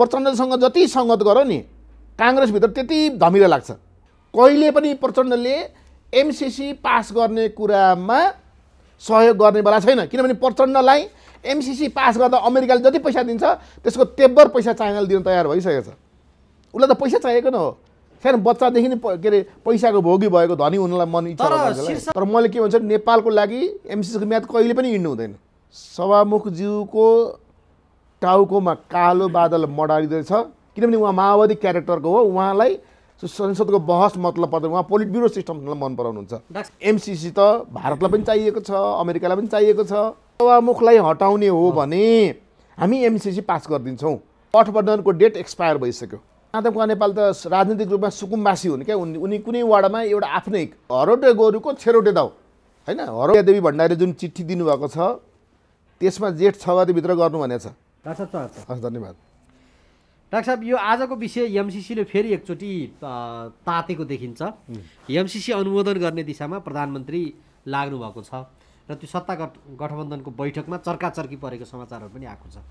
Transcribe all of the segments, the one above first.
प्रचण्डसँग जति सङ्गत गर नि काङ्ग्रेसभित्र त्यति धमिलो लाग्छ कहिले पनि प्रचण्डले एमसिसी पास गर्ने कुरामा सहयोग गर्नेवाला छैन किनभने प्रचण्डलाई एमसिसी पास गर्दा अमेरिकाले जति पैसा दिन्छ त्यसको तेब्बर पैसा चाइनाले दिन तयार भइसकेको छ उसलाई त पैसा चाहिएको न हो सानो बच्चादेखि नै के अरे पैसाको भोगी भएको धनी हुनलाई मन इच्छा तर मैले के भन्छु नेपालको लागि एमसिसीको म्याद कहिले पनि हिँड्नु हुँदैन सभामुखज्यूको टाउकोमा कालो बादल मडारिँदैछ किनभने उहाँ माओवादी क्यारेक्टरको हो उहाँलाई संसदको बहस मतलब पर्दैन उहाँ पोलिट ब्युरो सिस्टमलाई मन पराउनुहुन्छ एमसिसी त भारतलाई पनि चाहिएको छ अमेरिकालाई पनि चाहिएको छ सभामुखलाई हटाउने हो भने हामी एमसिसी पास गरिदिन्छौँ गठबन्धनको डेट एक्सपायर भइसक्यो आतङ्कवा नेपाल त राजनीतिक रूपमा सुकुम्बासी हुन् क्या उनी कुनै वार्डमा एउटा आफ्नै हरोटे गोरुको छेरोटे दाउ होइन हरोटे देवी भण्डारी जुन चिठी दिनुभएको छ त्यसमा जेठ छ गतिभित्र गर्नु भनेछ डाक्टर साहब हस् धन्यवाद डाक्टर साहब यो आजको विषय एमसिसीले फेरि एकचोटि तातेको देखिन्छ एमसिसी अनुमोदन गर्ने दिशामा प्रधानमन्त्री लाग्नु भएको छ र त्यो सत्ता गठ गठबन्धनको बैठकमा चर्काचर्की परेको समाचारहरू पनि आएको छ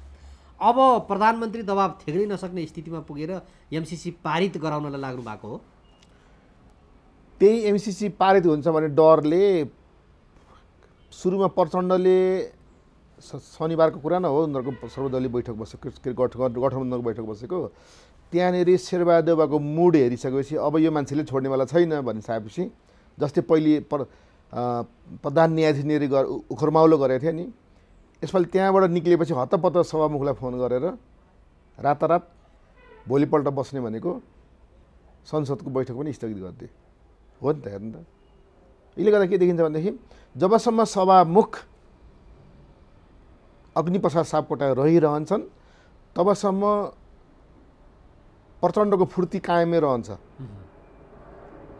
अब प्रधानमन्त्री दबाब थेग्रै नसक्ने स्थितिमा पुगेर एमसिसी पारित गराउनलाई लाग्नु भएको हो त्यही एमसिसी पारित हुन्छ भने डरले सुरुमा प्रचण्डले शनिबारको कुरा न हो उनीहरूको सर्वदलीय बैठक बसेको गठबन्धनको बैठक बसेको त्यहाँनिर शेरबहादेवाको मुड हेरिसकेपछि अब यो मान्छेले छोड्नेवाला छैन भनिसकेपछि जस्तै पहिले पर प्रधान न्यायाधीश निर उखरमाउलो गरेको थियो नि यसपालि त्यहाँबाट निक्लिएपछि हतपत सभामुखलाई फोन गरेर रातारात भोलिपल्ट बस्ने भनेको संसदको बैठक पनि स्थगित गरिदिए हो नि त हेर्नु त यसले गर्दा के देखिन्छ भनेदेखि जबसम्म सभामुख अग्निप्रसाद सापकोटा रहिरहन्छन् तबसम्म प्रचण्डको फुर्ति कायमै रहन्छ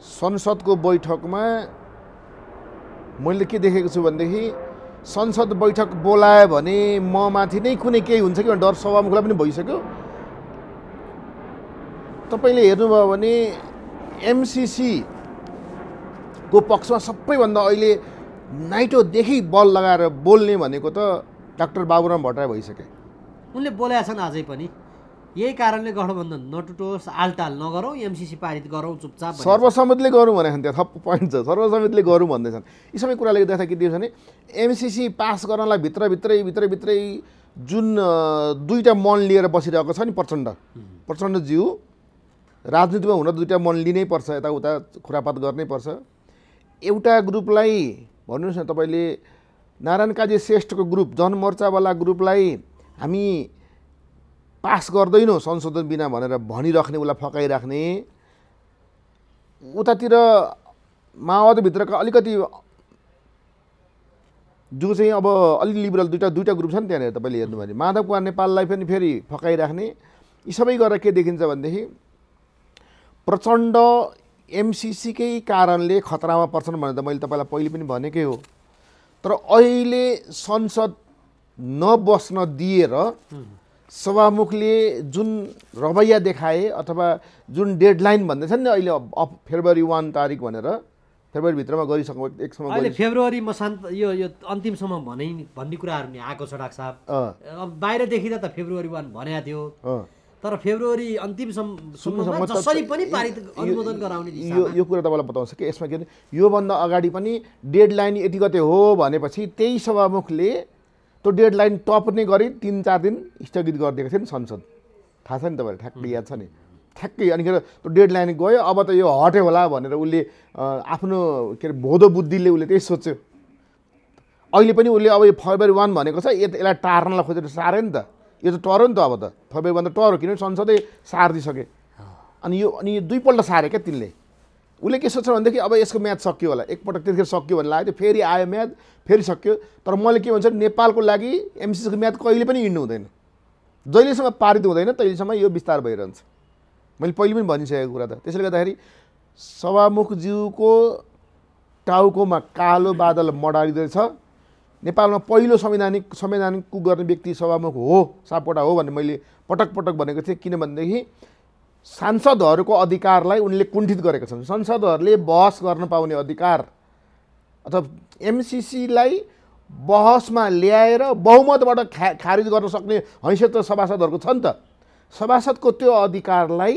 संसदको बैठकमा मैले के देखेको छु भनेदेखि संसद बैठक बोलायो भने म माथि नै कुनै केही हुन्छ कि डर सभामुखलाई पनि भइसक्यो तपाईँले हेर्नुभयो भने एमसिसीको पक्षमा सबैभन्दा अहिले नाइटोदेखि बल लगाएर बोल्ने भनेको त डाक्टर बाबुराम भट्टराई भइसके उनले बोलाएका छन् अझै पनि यही कारणले गठबन्धन नटुटोस् आलटाल नगरौँ एमसिसी पारित गरौँ चुपचाप सर्वसम्मतले गरौँ भनेको त्यहाँ थप पोइन्ट छ सर्वसम्मतले गरौँ भन्दैछन् यी सबै कुराले गर्दाखेरि के दियो भने एमसिसी पास गर्नलाई भित्रभित्रै भित्रभित्रै जुन दुईवटा मन लिएर बसिरहेको छ नि प्रचण्ड प्रचण्डज्यू राजनीतिमा हुन दुईवटा मन लिनै पर्छ यताउता खुरापात गर्नै पर्छ एउटा ग्रुपलाई भन्नुहोस् न तपाईँले नारायण काजी श्रेष्ठको ग्रुप जनमोर्चावाला ग्रुपलाई हामी पास गर्दैनौँ संशोधन बिना भनेर भनिराख्ने उसलाई फकाइराख्ने उतातिर माओवादीभित्रका अलिकति जो चाहिँ अब अलि लिबरल दुइटा दुइटा ग्रुप छ नि त्यहाँनिर तपाईँले हेर्नुभयो भने माधव कुमार नेपाललाई पनि फेरि फकाइराख्ने यी सबै गरेर के देखिन्छ भनेदेखि प्रचण्ड एमसिसीकै कारणले खतरामा पर्छन् भनेर त मैले तपाईँलाई पहिले पनि भनेकै हो तर अहिले संसद नबस्न दिएर सभामुखले जुन रवैया देखाए अथवा जुन डेडलाइन भन्दैछन् नि अहिले फेब्रुअरी वान तारिक भनेर फेब्रुअरी फेब्रुअरीभित्रमा गरिसक्नु एकसम्म अहिले फेब्रुअरी मसान्त यो यो अन्तिमसम्म भने भन्ने कुराहरू नि आएको छ डाक्टर साहब बाहिर त फेब्रुअरी वान भनेको थियो तर फेब्रुअरी अन्तिमसम्म जसरी पनि पारित अनुमोदन गराउने यो यो कुरा तपाईँलाई बताउँछ कि यसमा के भने योभन्दा अगाडि पनि डेड लाइन यति गते हो भनेपछि त्यही सभामुखले त्यो डेड लाइन टप्ने गरी तिन चार दिन स्थगित गरिदिएको थियो नि संसद थाहा छ नि तपाईँलाई ठ्याक्कै याद छ नि ठ्याक्कै अनि अनिखेर त्यो डेड लाइन गयो अब त यो हट्यो होला भनेर उसले आफ्नो के अरे भोदो बुद्धिले उसले त्यही सोच्यो अहिले पनि उसले अब यो फेब्रुअरी वान भनेको छ यसलाई टार्नलाई खोजेर साह्रै नि त यो त टरो नि त अब त भन्दा हो किनभने संसदै सारिदिइसके अनि यो अनि यो दुईपल्ट सारे क्या तिनले उसले के सोच्छ भनेदेखि अब यसको म्याच सकियो होला एकपटक त्यतिखेर सकियो भने लाग्यो थियो फेरि आयो म्याच फेरि सक्यो तर मैले के भन्छु नेपालको लागि एमसिसीको म्याच कहिले पनि हिँड्नु हुँदैन जहिलेसम्म पारित हुँदैन तहिलेसम्म यो विस्तार भइरहन्छ मैले पहिले पनि भनिसकेको कुरा त त्यसले गर्दाखेरि सभामुखज्यूको टाउकोमा कालो बादल मडारिँदैछ नेपालमा पहिलो संवैधानिक संवैधानिक कु गर्ने व्यक्ति सभामुख हो सापकोटा हो भन्ने मैले पटक पटक भनेको थिएँ किनभनेदेखि सांसदहरूको अधिकारलाई उनले कुण्ठित गरेका छन् संसदहरूले बहस गर्न पाउने अधिकार अथवा एमसिसीलाई बहसमा ल्याएर बहुमतबाट खा खारिज गर्न सक्ने हैसियत त सभासदहरूको छ नि त सभासदको त्यो अधिकारलाई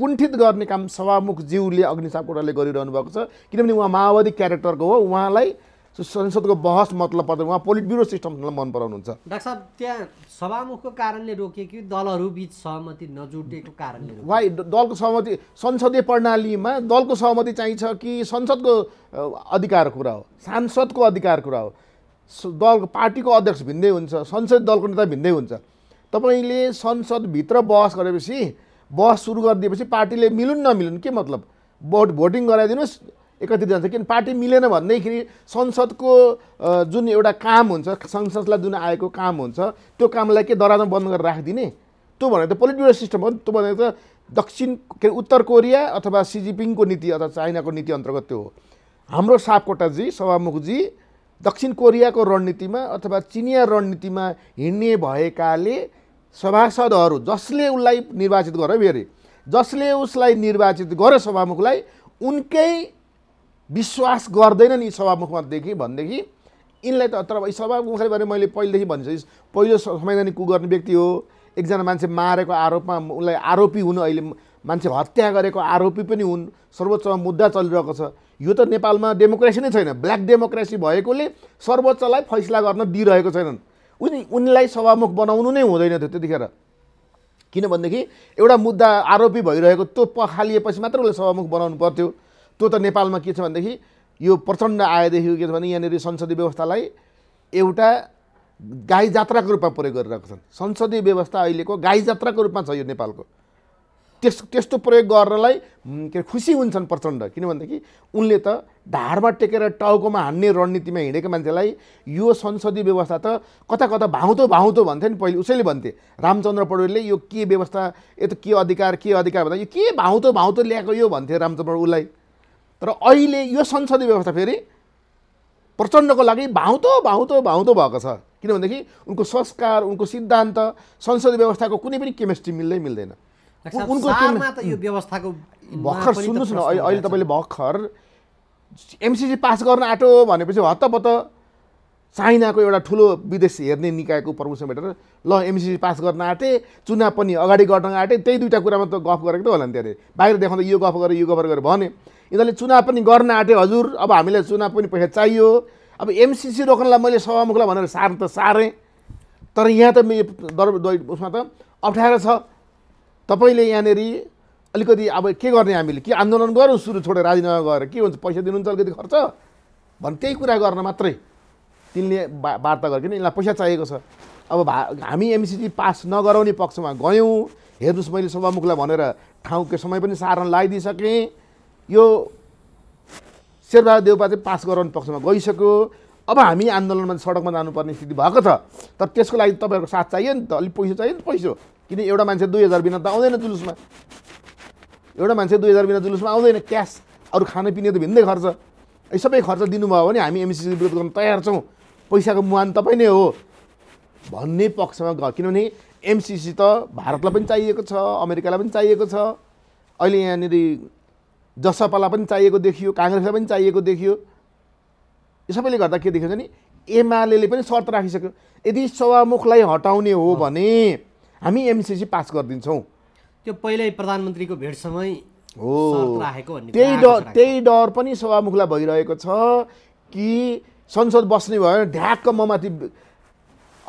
कुण्ठित गर्ने काम सभामुख जिउले अग्नि सापकोटाले गरिरहनु भएको छ किनभने उहाँ माओवादी क्यारेक्टरको हो उहाँलाई संसदको बहस मतलब पर्दैन उहाँ पोलिट ब्युरो सिस्टमलाई मन पराउनुहुन्छ डाक्टर साहब त्यहाँ सभामुखको कारणले रोकियो कि दलहरू बिच सहमति नजुटेको कारणले उहाँ दलको सहमति संसदीय प्रणालीमा दलको सहमति चाहिन्छ कि संसदको अधिकार कुरा हो सांसदको अधिकार कुरा हो दल पार्टीको अध्यक्ष भिन्दै हुन्छ संसदीय दलको नेता भिन्दै हुन्छ तपाईँले संसदभित्र बहस गरेपछि बहस सुरु गरिदिएपछि पार्टीले मिलुन् नमिलुन् के मतलब भोट भोटिङ गराइदिनुहोस् एकत्रित जान्छ किन पार्टी मिलेन भनेदेखि संसदको जुन एउटा काम हुन्छ संसदलाई जुन आएको काम हुन्छ त्यो कामलाई के दराजमा बन्द गरेर राखिदिने त्यो भनेको त पोलिटिकल सिस्टम हो त्यो भनेको त दक्षिण के उत्तर कोरिया अथवा सिजिपिङको नीति अथवा चाइनाको नीति अन्तर्गत त्यो हो हाम्रो सापकोटाजी सभामुखजी दक्षिण कोरियाको रणनीतिमा अथवा चिनिया रणनीतिमा हिँड्ने भएकाले सभासदहरू जसले उसलाई निर्वाचित गर्यो फेरि जसले उसलाई निर्वाचित गर्यो सभामुखलाई उनकै विश्वास गर्दैनन् यी सभामुखमादेखि भनेदेखि यिनलाई त तर सभामुखले भने मैले पहिलेदेखि भनिसकेँ पहिलो संवैधानिक कु गर्ने व्यक्ति हो एकजना मान्छे मारेको आरोपमा उसलाई आरोपी हुनु अहिले मान्छे हत्या गरेको आरोपी पनि हुन् सर्वोच्चमा मुद्दा चलिरहेको छ यो त नेपालमा डेमोक्रेसी नै छैन ब्ल्याक डेमोक्रेसी भएकोले सर्वोच्चलाई फैसला गर्न दिइरहेको छैनन् उनी उनलाई सभामुख बनाउनु नै हुँदैन थियो त्यतिखेर किनभनेदेखि एउटा मुद्दा आरोपी भइरहेको त्यो पखालिएपछि मात्र उसलाई सभामुख बनाउनु पर्थ्यो त्यो त नेपालमा के छ भनेदेखि यो प्रचण्ड आएदेखि के छ भने यहाँनिर संसदीय व्यवस्थालाई एउटा गाई जात्राको रूपमा प्रयोग गरिरहेको छन् संसदीय व्यवस्था अहिलेको गाई जात्राको रूपमा छ यो नेपालको त्यस त्यस्तो प्रयोग गर्नलाई के अरे खुसी हुन्छन् प्रचण्ड किनभनेदेखि उनले त ढाडमा टेकेर टाउकोमा हान्ने रणनीतिमा हिँडेको मान्छेलाई यो संसदीय व्यवस्था त कता कता भाउँतो भाउँतो भन्थ्यो नि पहिले उसैले भन्थे रामचन्द्र पौडेलले यो के व्यवस्था यो त के अधिकार के अधिकार भन्दा यो के भाउँतो भाउँतो ल्याएको यो भन्थे रामचन्द्र उसलाई तर अहिले यो संसदीय व्यवस्था फेरि प्रचण्डको लागि भाउतो भाउतो भाउतो भएको छ किनभनेदेखि उनको संस्कार उनको सिद्धान्त संसदीय व्यवस्थाको कुनै पनि केमिस्ट्री मिल्दै मिल्दैन उनको व्यवस्थाको भर्खर सुन्नुहोस् न अहिले तपाईँले भर्खर एमसिसी पास गर्न आँटो भनेपछि हत्तपत्त चाइनाको एउटा ठुलो विदेश हेर्ने निकायको प्रमोसन भेटेर ल एमसिसी पास गर्न आँटेँ चुनाव पनि अगाडि गर्न आँटेँ त्यही दुइटा कुरामा त गफ गरेको त होला नि त्यहाँ बाहिर देखाउँदा यो गफ गरेँ यो गफ गरेर भने यिनीहरूले चुनाव पनि गर्न आँट्यो हजुर अब हामीलाई चुनाव पनि पैसा चाहियो अब एमसिसी रोक्नलाई मैले सभामुखलाई भनेर सार्नु त सारेँ तर यहाँ त दर उसमा त अप्ठ्यारो छ तपाईँले यहाँनिर अलिकति अब के गर्ने हामीले के आन्दोलन गरौँ सुरु छोडेर राजीनामा गएर के हुन्छ पैसा दिनुहुन्छ अलिकति खर्च भन् त्यही कुरा गर्न मात्रै तिनले बा वार्ता गरेको नि पैसा चाहिएको छ अब भा हामी एमसिसी पास नगराउने पक्षमा गयौँ हेर्नुहोस् मैले सभामुखलाई भनेर ठाउँको समय पनि सारण लगाइदिइसकेँ यो शेरबहादुर देउपा चाहिँ पास गराउने पक्षमा गइसक्यो अब हामी आन्दोलनमा सडकमा जानुपर्ने स्थिति भएको छ तर त्यसको लागि तपाईँहरूको साथ चाहियो नि त अलिक पैसा चाहियो नि त पैसा किन एउटा मान्छे दुई हजार बिना त आउँदैन जुलुसमा एउटा मान्छे दुई हजार बिना जुलुसमा आउँदैन क्यास अरू खानेपिने त भिन्दै खर्च है सबै खर्च दिनुभयो भने हामी एमसिसी विरोध गर्न तयार छौँ पैसाको मुहान तपाईँ नै हो भन्ने पक्षमा ग किनभने एमसिसी त भारतलाई पनि चाहिएको छ अमेरिकालाई पनि चाहिएको छ अहिले यहाँनिर जसपालाई पनि चाहिएको देखियो काङ्ग्रेसलाई पनि चाहिएको देखियो यो सबैले गर्दा के देखिन्छ भने एमाले पनि शर्त राखिसक्यो यदि सभामुखलाई हटाउने हो भने हामी एमसिसी पास गरिदिन्छौँ त्यो पहिल्यै प्रधानमन्त्रीको भेट समय हो त्यही डर त्यही डर पनि सभामुखलाई भइरहेको छ कि संसद बस्ने भयो भने म ममाथि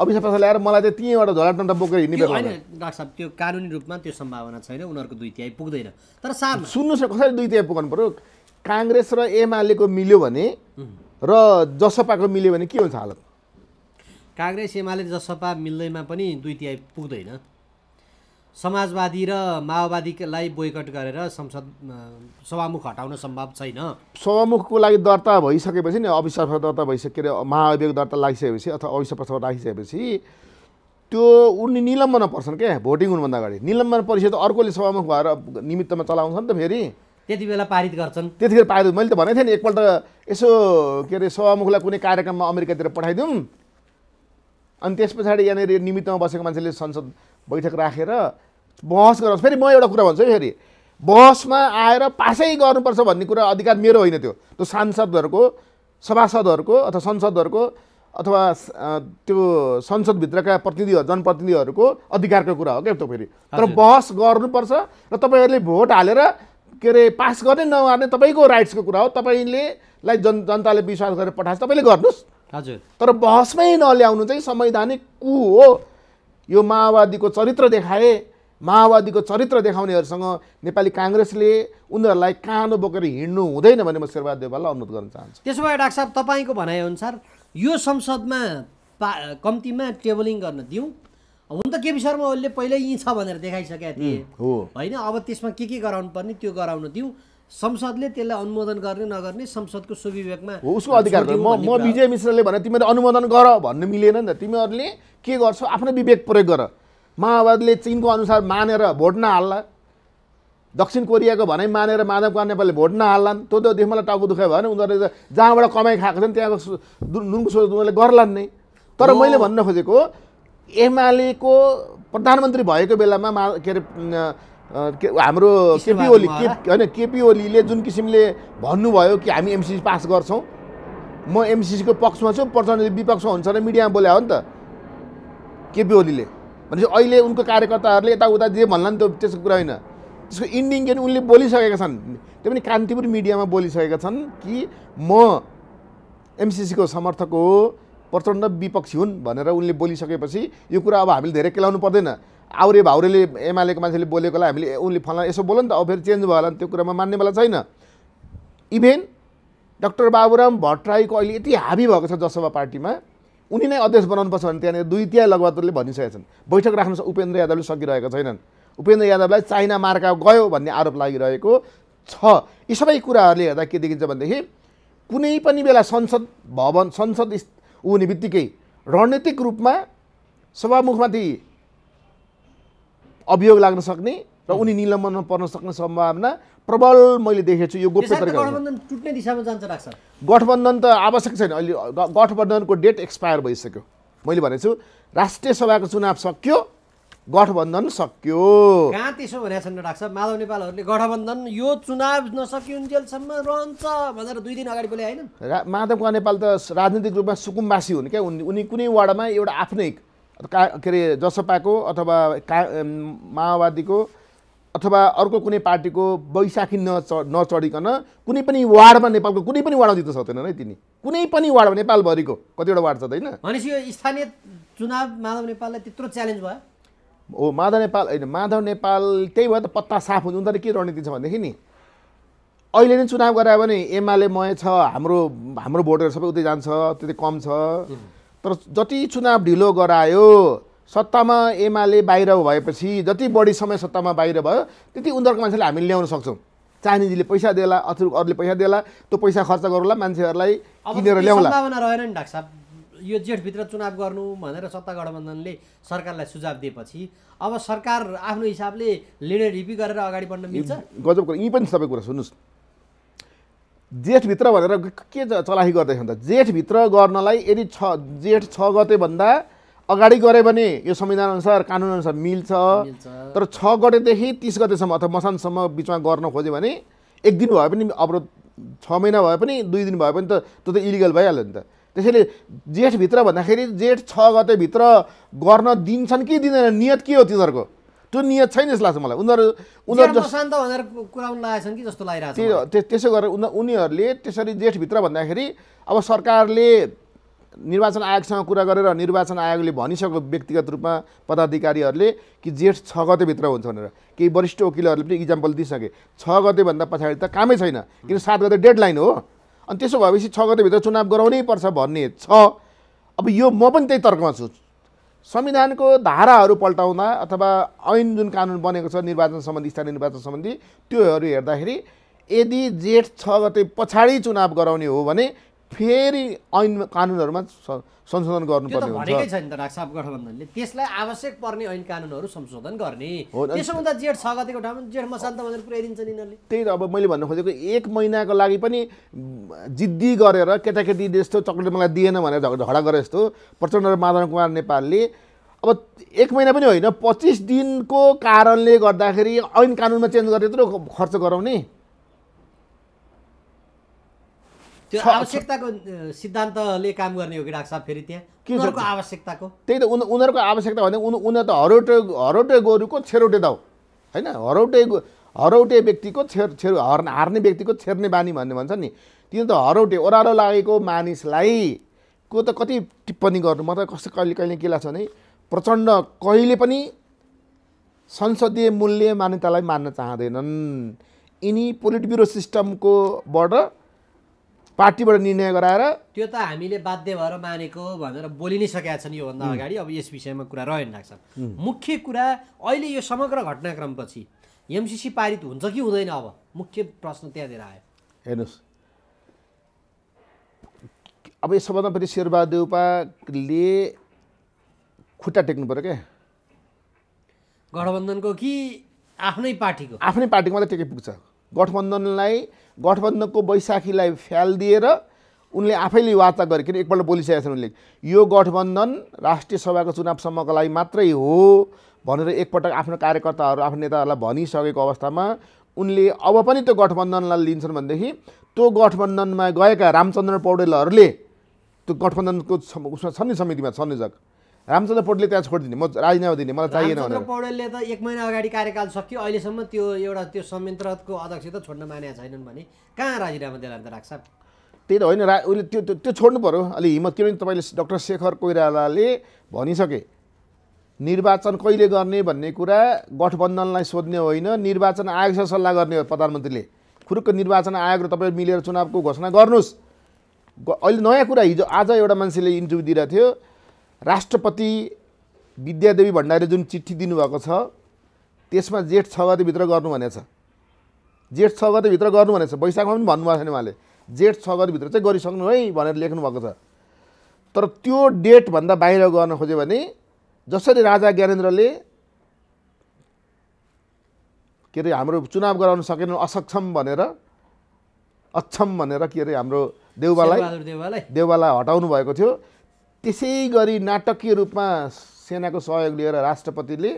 अभिषेक प्रसाद ल्याएर मलाई चाहिँ त्यहीँबाट झोलाटन्टा बोकेर हिँड्ने होइन डाक्टर साहब त्यो कानुनी रूपमा त्यो सम्भावना छैन उनीहरूको दुई तिहाई पुग्दैन तर साहब सुन्नुहोस् न कसरी दुई तिहाई पुग्नु पऱ्यो काङ्ग्रेस र एमालेको मिल्यो भने र जसपाको मिल्यो भने के हुन्छ हालत काङ्ग्रेस एमाले जसपा मिल्दैमा पनि दुई तिहाई पुग्दैन समाजवादी र माओवादीलाई बोयकट गरेर संसद सभामुख हटाउन सम्भव छैन सभामुखको लागि दर्ता भइसकेपछि नि अविश्वास दर्ता अरे महाअभियोग दर्ता लागिसकेपछि अथवा अविश्वास प्रस्ताव राखिसकेपछि त्यो उनी निलम्बन पर्छन् क्या भोटिङ हुनुभन्दा अगाडि निलम्बन परिषद अर्कोले सभामुख भएर निमित्तमा चलाउँछ नि त फेरि त्यति बेला पारित गर्छन् त्यतिखेर पारित मैले त भनेको थिएँ नि एकपल्ट यसो के अरे सभामुखलाई कुनै कार्यक्रममा अमेरिकातिर पठाइदिउँ अनि त्यस पछाडि यहाँनिर निमित्तमा बसेको मान्छेले संसद बैठक राखेर बहस गराउँछ फेरि म एउटा कुरा भन्छु है फेरि बहसमा आएर पासै गर्नुपर्छ भन्ने कुरा अधिकार मेरो होइन त्यो त्यो सांसदहरूको सभासदहरूको अथवा संसदहरूको अथवा त्यो संसदभित्रका प्रतिनिधिहरू जनप्रतिनिधिहरूको अधिकारको कुरा हो क्या त्यो फेरि तर बहस गर्नुपर्छ र तपाईँहरूले भोट हालेर के अरे पास गर्ने नगर्ने तपाईँको राइट्सको कुरा हो तपाईँले लाई जन जनताले विश्वास गरेर पठाएछ तपाईँले गर्नुहोस् हजुर तर बहसमै नल्याउनु चाहिँ संवैधानिक कु हो यो माओवादीको चरित्र देखाए माओवादीको चरित्र देखाउनेहरूसँग नेपाली काङ्ग्रेसले उनीहरूलाई कानो बोकेर हिँड्नु हुँदैन भने म शेरबहादुर देवाललाई अनुरोध गर्न चाहन्छु त्यसो भए डाक्टर साहब तपाईँको भनाइअनुसार यो संसदमा पा कम्तीमा टेबलिङ गर्न दिउँ हुन त केपी शर्मा ओलीले पहिल्यै यहीँ छ भनेर देखाइसकेका थिए हो होइन अब त्यसमा के के गराउनु पर्ने त्यो गराउन दिउँ संसदले त्यसलाई अनुमोदन गर्ने नगर्ने संसदको सुविवेकमा हो उसको अधिकार म म विजय मिश्रले भने तिमीहरू अनुमोदन गर भन्नु मिलेन नि त तिमीहरूले के गर्छौ आफ्नो विवेक प्रयोग गर माओवादीले चिनको अनुसार मानेर भोट नहाल्ला दक्षिण कोरियाको भनाइ मानेर माधव कुमार नेपालले भोट नहाल्लान् त्यो त मलाई टाउको दुखाइ भएन उनीहरूले जहाँबाट कमाइ खाएको छन् त्यहाँको नुनको सोच उनीहरूले गर्लान् नै तर मैले भन्न खोजेको एमालेको प्रधानमन्त्री भएको बेलामा मा के अरे हाम्रो केपी ओली के होइन केपी ओलीले जुन किसिमले भन्नुभयो कि हामी एमसिसी पास गर्छौँ म एमसिसीको पक्षमा छु प्रचण्ड विपक्षमा हुन्छ र मिडियामा बोले हो नि त केपी ओलीले भनेपछि अहिले उनको कार्यकर्ताहरूले यताउता जे भन्ला नि त्यो त्यसको कुरा होइन त्यसको इन्डिङ के उनले बोलिसकेका छन् त्यो पनि कान्तिपुर मिडियामा बोलिसकेका छन् कि म एमसिसीको समर्थक हो प्रचण्ड विपक्षी हुन् भनेर उनले बोलिसकेपछि यो कुरा अब हामीले धेरै केलाउनु पर्दैन आउरे भाउरेले एमालेको मान्छेले बोलेकोलाई हामीले उनले फलाना यसो बोल्यो नि त अब फेरि चेन्ज भयो होला नि त्यो कुरामा मान्नेवाला छैन इभेन डाक्टर बाबुराम भट्टराईको अहिले यति हाबी भएको छ जसभा पार्टीमा उनी नै अध्यक्ष बनाउनुपर्छ भने त्यहाँनिर दुई तिहाई लगभगले भनिसकेका छन् बैठक राख्नु उपेन्द्र यादवले सकिरहेका छैनन् उपेन्द्र यादवलाई चाइना मार्का गयो भन्ने आरोप लागिरहेको छ यी सबै कुराहरूले हेर्दा के देखिन्छ भनेदेखि कुनै पनि बेला संसद भवन संसद हुने बित्तिकै रणनीतिक रूपमा सभामुखमाथि अभियोग लाग्न सक्ने र उनी निलम्बनमा पर्न सक्ने सम्भावना प्रबल मैले देखेको छु यो गोप्य टुट्ने दिशामा जान्छ राख्छ गठबन्धन त आवश्यक छैन अहिले गठबन्धनको डेट एक्सपायर भइसक्यो मैले भनेको छु राष्ट्रिय सभाको चुनाव सक्यो गठबन्धन सक्यो कहाँ त्यसो भनेको छैन डाक्टर माधव नेपालहरूले गठबन्धन यो चुनाव नसकिन्जेलसम्म रहन्छ भनेर दुई दिन अगाडि बोले होइन माधव नेपाल त राजनीतिक रूपमा सुकुम्बासी हुन् क्या उनी कुनै वार्डमा एउटा आफ्नै का के अरे जसपाको अथवा का माओवादीको अथवा अर्को कुनै पार्टीको वैशाखी नच नचढिकन कुनै पनि वार्डमा नेपालको कुनै पनि वार्डमा जित्न सक्दैन है तिनी कुनै पनि वार्डमा नेपालभरिको कतिवटा वार्ड छ त होइन यो स्थानीय चुनाव माधव नेपाललाई त्यत्रो च्यालेन्ज भयो हो माधव नेपाल होइन माधव नेपाल त्यही भएर त पत्ता साफ हुन्छ उनीहरूले के रणनीति छ भनेदेखि नि अहिले नै चुनाव गरायो भने एमाले मय छ हाम्रो हाम्रो भोटहरू सबै उतै जान्छ त्यति कम छ तर जति चुनाव ढिलो गरायो सत्तामा एमाले बाहिर भएपछि जति बढी समय सत्तामा बाहिर भयो त्यति उनीहरूको मान्छेले हामीले ल्याउन सक्छौँ चाइनिजले पैसा दिएला अथवा अरूले पैसा दिएला त्यो पैसा खर्च गरौँला मान्छेहरूलाई किनेर ल्याउला रहेन नि डाक्टर साहब यो जेठभित्र चुनाव गर्नु भनेर सत्ता गठबन्धनले सरकारलाई सुझाव दिएपछि अब सरकार आफ्नो हिसाबले निर्णय रिपी गरेर अगाडि बढ्न मिल्छ गजब यहीँ पनि सबै कुरा सुन्नुहोस् जेठभित्र भनेर के चलाखी गर्दैछ त जेठभित्र गर्नलाई यदि छ जेठ छ गतेभन्दा अगाडि गऱ्यो भने यो संविधान अनुसार संविधानअनुसार अनुसार मिल्छ तर छ गतेदेखि तिस गतेसम्म अथवा मसानसम्म बिचमा गर्न खोज्यो भने एक दिन भए पनि अवरोध छ महिना भए पनि दुई दिन भए पनि त त्यो त इलिगल भइहाल्यो नि त त्यसैले जेठभित्र भन्दाखेरि जेठ छ गतेभित्र गर्न दिन्छन् कि दिँदैन नियत के हो तिनीहरूको त्यो नियत छैन जस्तो लाग्छ मलाई उनीहरू उनीहरू त्यसो गरेर उनी उनीहरूले त्यसरी जेठभित्र भन्दाखेरि अब सरकारले निर्वाचन आयोगसँग कुरा गरेर निर्वाचन आयोगले भनिसक्यो व्यक्तिगत रूपमा पदाधिकारीहरूले कि जेठ छ गतेभित्र हुन्छ भनेर केही वरिष्ठ वकिलहरूले पनि इक्जाम्पल दिइसके छ गतेभन्दा पछाडि त कामै छैन किन सात गते डेडलाइन हो अनि त्यसो भएपछि छ गतेभित्र चुनाव गराउनै पर्छ भन्ने छ अब यो म पनि त्यही तर्कमा छु संविधानको धाराहरू पल्टाउँदा अथवा ऐन जुन कानुन बनेको छ निर्वाचन सम्बन्धी स्थानीय निर्वाचन सम्बन्धी त्योहरू हेर्दाखेरि यदि जेठ छ गते पछाडि चुनाव गराउने हो भने फेरि ऐन कानुनहरूमा संशोधन गर्नुपर्ने भनेकै छ नि त डाक्टर साहब गठबन्धनले त्यसलाई आवश्यक पर्ने ऐन कानुनहरू संशोधन गर्ने त्यसोभन्दा जेठ छ गतिको ठाउँमा जेठ मसान्त भनेर पुऱ्याइदिन्छ यिनीहरूले त्यही त अब मैले भन्नु खोजेको एक महिनाको लागि पनि जिद्दी गरेर केटाकेटी जस्तो चक्लेट मलाई दिएन भनेर झगडा गरे जस्तो प्रचण्ड र माधव कुमार नेपालले अब एक महिना पनि होइन पच्चिस दिनको कारणले गर्दाखेरि ऐन कानुनमा चेन्ज गरेर यत्रो खर्च गराउने त्यो आवश्यकताको सिद्धान्तले काम गर्ने हो कि डाक्टर फेरि त्यहाँ उनीहरूको आवश्यकताको त्यही त उनीहरूको आवश्यकता भने उनीहरू त हरौटे हरौटे गोरुको छेरोटे दाउ होइन हरौटे हरौटे व्यक्तिको छेर छेर हर्ने हार्ने व्यक्तिको छेर्ने बानी भन्ने भन्छ नि तिनीहरू त हरौटे ओह्रालो लागेको मानिसलाई को त कति टिप्पणी गर्नु म त कस्तो कहिले कहिले के लाग्छ भने प्रचण्ड कहिले पनि संसदीय मूल्य मान्यतालाई मान्न चाहँदैनन् यिनी पोलिट ब्युरो सिस्टमकोबाट पार्टीबाट निर्णय गराएर त्यो त हामीले बाध्य भएर मानेको भनेर बोलि नै सकेका छन् योभन्दा अगाडि अब यस विषयमा कुरा रह्यो लाग्छ मुख्य कुरा अहिले यो समग्र घटनाक्रमपछि एमसिसी पारित हुन्छ कि हुँदैन अब मुख्य प्रश्न त्यहाँनिर आयो हेर्नुहोस् अब यस सबभन्दा पनि शेरबहादुर देउपाले खुट्टा टेक्नु पऱ्यो क्या गठबन्धनको कि आफ्नै पार्टीको आफ्नै पार्टीको मात्रै टेके पुग्छ गठबन्धनलाई गठबन्धनको वैशाखीलाई दिएर उनले आफैले वार्ता गरे किन एकपल्ट बोलिसकेका छन् उनले यो गठबन्धन राष्ट्रिय सभाको चुनावसम्मको लागि मात्रै हो भनेर एकपटक आफ्नो कार्यकर्ताहरू आफ्नो नेताहरूलाई भनिसकेको अवस्थामा उनले अब पनि त्यो गठबन्धनलाई लिन्छन् भनेदेखि त्यो गठबन्धनमा गएका रामचन्द्र पौडेलहरूले त्यो गठबन्धनको उसमा छन् नि समितिमा छन् नि जग रामचन्द्र पौडेलले त्यहाँ छोडिदिने म राजीनामा दिने मलाई चाहिएन भनेर पौडेलले त एक महिना अगाडि कार्यकाल सक्यो अहिलेसम्म त्यो एउटा त्यो संयन्त्रको अध्यक्ष त छोड्न मानेका छैनन् भने कहाँ राजीनामा दिएर त राख्छ त्यही त होइन रा उसले त्यो त्यो छोड्नु पऱ्यो अलि हिम्मत किनभने तपाईँले डक्टर शेखर कोइरालाले भनिसके निर्वाचन कहिले गर्ने भन्ने कुरा गठबन्धनलाई सोध्ने होइन निर्वाचन आयोगसँग सल्लाह गर्ने हो प्रधानमन्त्रीले खुरुक्क निर्वाचन आयोग र तपाईँ मिलेर चुनावको घोषणा गर्नुहोस् अहिले नयाँ कुरा हिजो आज एउटा मान्छेले इन्टरभ्यू दिइरहेको थियो राष्ट्रपति विद्यादेवी भण्डारी जुन चिठी दिनुभएको छ त्यसमा जेठ छ गतिभित्र गर्नु भनेछ जेठ छ गतिभित्र गर्नु भनेछ वैशाखमा पनि भन्नुभएको छैन उहाँले जेठ छ गतिभित्र चाहिँ गरिसक्नु है भनेर लेख्नु भएको छ तर त्यो डेटभन्दा बाहिर गर्न खोज्यो भने जसरी राजा ज्ञानेन्द्रले के अरे हाम्रो चुनाव गराउन सकेन असक्षम भनेर अक्षम भनेर के अरे हाम्रो देउबालाई देउबालाई हटाउनु भएको थियो त्यसै गरी नाटकीय रूपमा सेनाको सहयोग लिएर राष्ट्रपतिले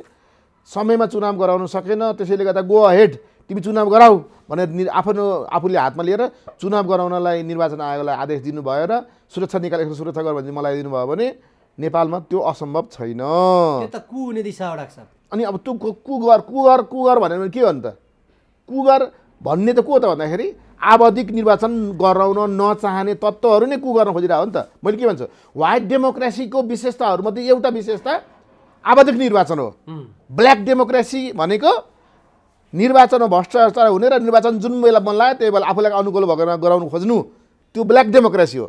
समयमा चुनाव गराउन सकेन त्यसैले गर्दा गो अहेड तिमी चुनाव गराऊ भनेर नि आफ्नो आफूले हातमा लिएर चुनाव गराउनलाई निर्वाचन आयोगलाई आदेश दिनुभयो र सुरक्षा निकालेको सुरक्षा गर भने मलाई दिनुभयो भने नेपालमा त्यो असम्भव छैन अनि अब त्यो कुगर कुगर कुगर भनेर के हो नि त कुगर भन्ने त को त भन्दाखेरि आवधिक निर्वाचन गराउन नचाहने तत्त्वहरू नै कु गर्न खोजिरहेको हो नि त मैले के भन्छु वाइट डेमोक्रेसीको विशेषताहरूमध्ये एउटा विशेषता आवधिक निर्वाचन हो ब्ल्याक डेमोक्रेसी भनेको निर्वाचनमा भ्रष्टाचार हुने र निर्वाचन जुन बेला मन लाग्यो त्यही बेला आफूलाई अनुकूल भएर गराउनु खोज्नु त्यो ब्ल्याक डेमोक्रेसी हो